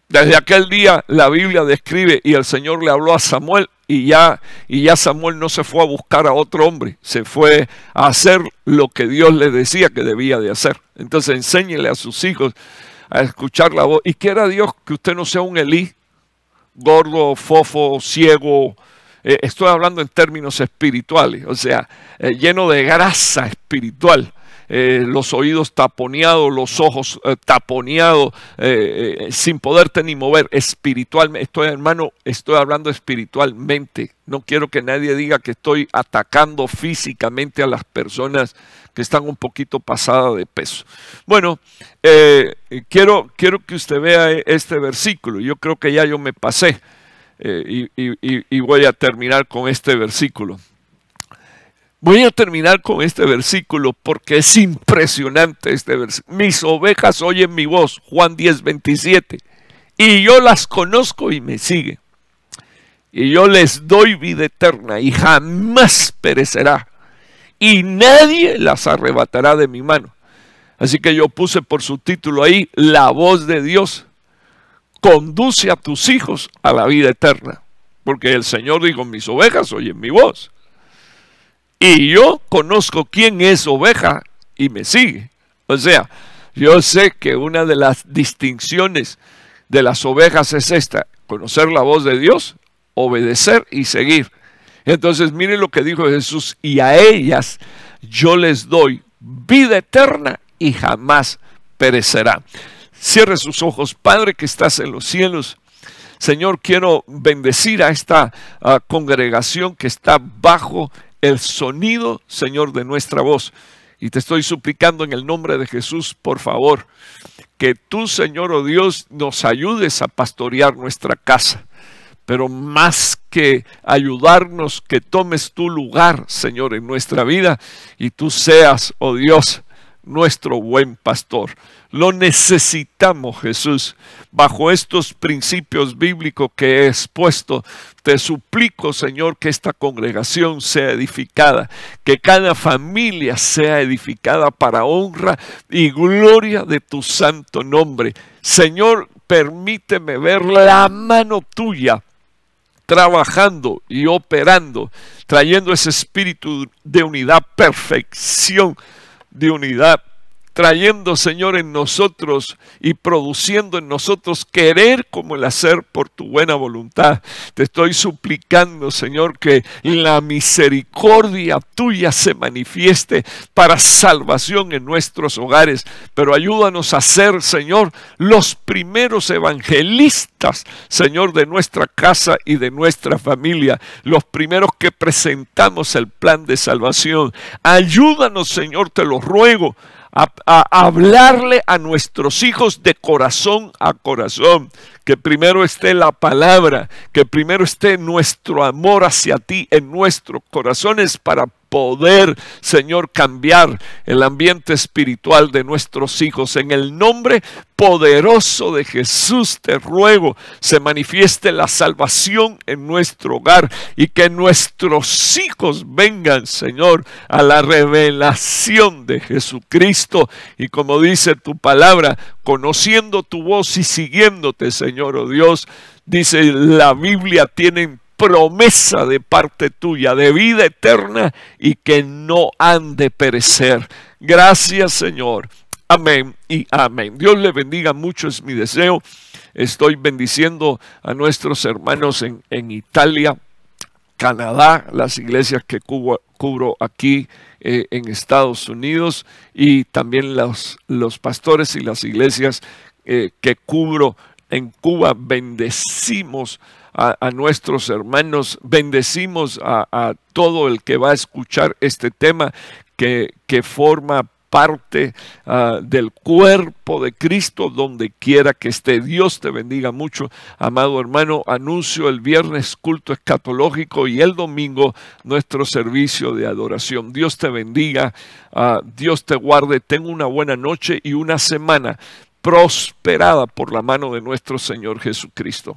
Desde aquel día la Biblia describe y el Señor le habló a Samuel y ya, y ya Samuel no se fue a buscar a otro hombre, se fue a hacer lo que Dios le decía que debía de hacer. Entonces enséñele a sus hijos a escuchar la voz. Y quiera Dios que usted no sea un Elí, gordo, fofo, ciego. Eh, estoy hablando en términos espirituales, o sea, eh, lleno de grasa espiritual. Eh, los oídos taponeados, los ojos eh, taponeados, eh, sin poderte ni mover espiritualmente. Estoy, hermano, estoy hablando espiritualmente. No quiero que nadie diga que estoy atacando físicamente a las personas que están un poquito pasadas de peso. Bueno, quiero, quiero que usted vea e, este versículo. Yo creo que ya yo me pasé. y voy a terminar con este versículo. Voy a terminar con este versículo porque es impresionante este versículo. Mis ovejas oyen mi voz, Juan 10, 27. Y yo las conozco y me siguen. Y yo les doy vida eterna y jamás perecerá. Y nadie las arrebatará de mi mano. Así que yo puse por su título ahí, La voz de Dios conduce a tus hijos a la vida eterna. Porque el Señor dijo, mis ovejas oyen mi voz y yo conozco quién es oveja y me sigue. O sea, yo sé que una de las distinciones de las ovejas es esta, conocer la voz de Dios, obedecer y seguir. Entonces miren lo que dijo Jesús, y a ellas yo les doy vida eterna y jamás perecerá. Cierre sus ojos, Padre que estás en los cielos. Señor, quiero bendecir a esta ah, congregación que está bajo el sonido, Señor, de nuestra voz. Y te estoy suplicando en el nombre de Jesús, por favor, que tú, Señor o oh Dios, nos ayudes a pastorear nuestra casa. Pero más que ayudarnos, que tomes tu lugar, Señor, en nuestra vida y tú seas, oh Dios, nuestro buen pastor. Lo necesitamos, Jesús. Bajo estos principios bíblicos que he expuesto, te suplico, Señor, que esta congregación sea edificada, que cada familia sea edificada para honra y gloria de tu santo nombre. Señor, permíteme ver la mano tuya trabajando y operando, trayendo ese espíritu de unidad, perfección de unidad trayendo, Señor, en nosotros y produciendo en nosotros querer como el hacer por tu buena voluntad. Te estoy suplicando, Señor, que la misericordia tuya se manifieste para salvación en nuestros hogares, pero ayúdanos a ser, Señor, los primeros evangelistas, Señor, de nuestra casa y de nuestra familia, los primeros que presentamos el plan de salvación. Ayúdanos, Señor, te lo ruego, a, hablarle a nuestros hijos de corazón a corazón. Que primero esté la palabra, que primero esté nuestro amor hacia ti en nuestros corazones para poder, Señor, cambiar el ambiente espiritual de nuestros hijos. En el nombre poderoso de Jesús te ruego, se manifieste la salvación en nuestro hogar y que nuestros hijos vengan, Señor, a la revelación de Jesucristo. Y como dice tu palabra, conociendo tu voz y siguiéndote, Señor, oh Dios, dice la Biblia, tienen promesa de parte tuya de vida eterna y que no han de perecer. Gracias Señor. Amén y amén. Dios le bendiga mucho, es mi deseo. Estoy bendiciendo a nuestros hermanos en, en Italia, Canadá, las iglesias que cubro aquí eh, en Estados Unidos y también los, los pastores y las iglesias eh, que cubro en Cuba. Bendecimos a, nuestros hermanos, bendecimos a, todo el que va a escuchar este tema que, que forma parte ah, del cuerpo de Cristo donde quiera que esté. Dios te bendiga mucho, amado hermano. Anuncio el viernes culto escatológico y el domingo nuestro servicio de adoración. Dios te bendiga, ah, Dios te guarde. Tenga una buena noche y una semana prosperada por la mano de nuestro Señor Jesucristo.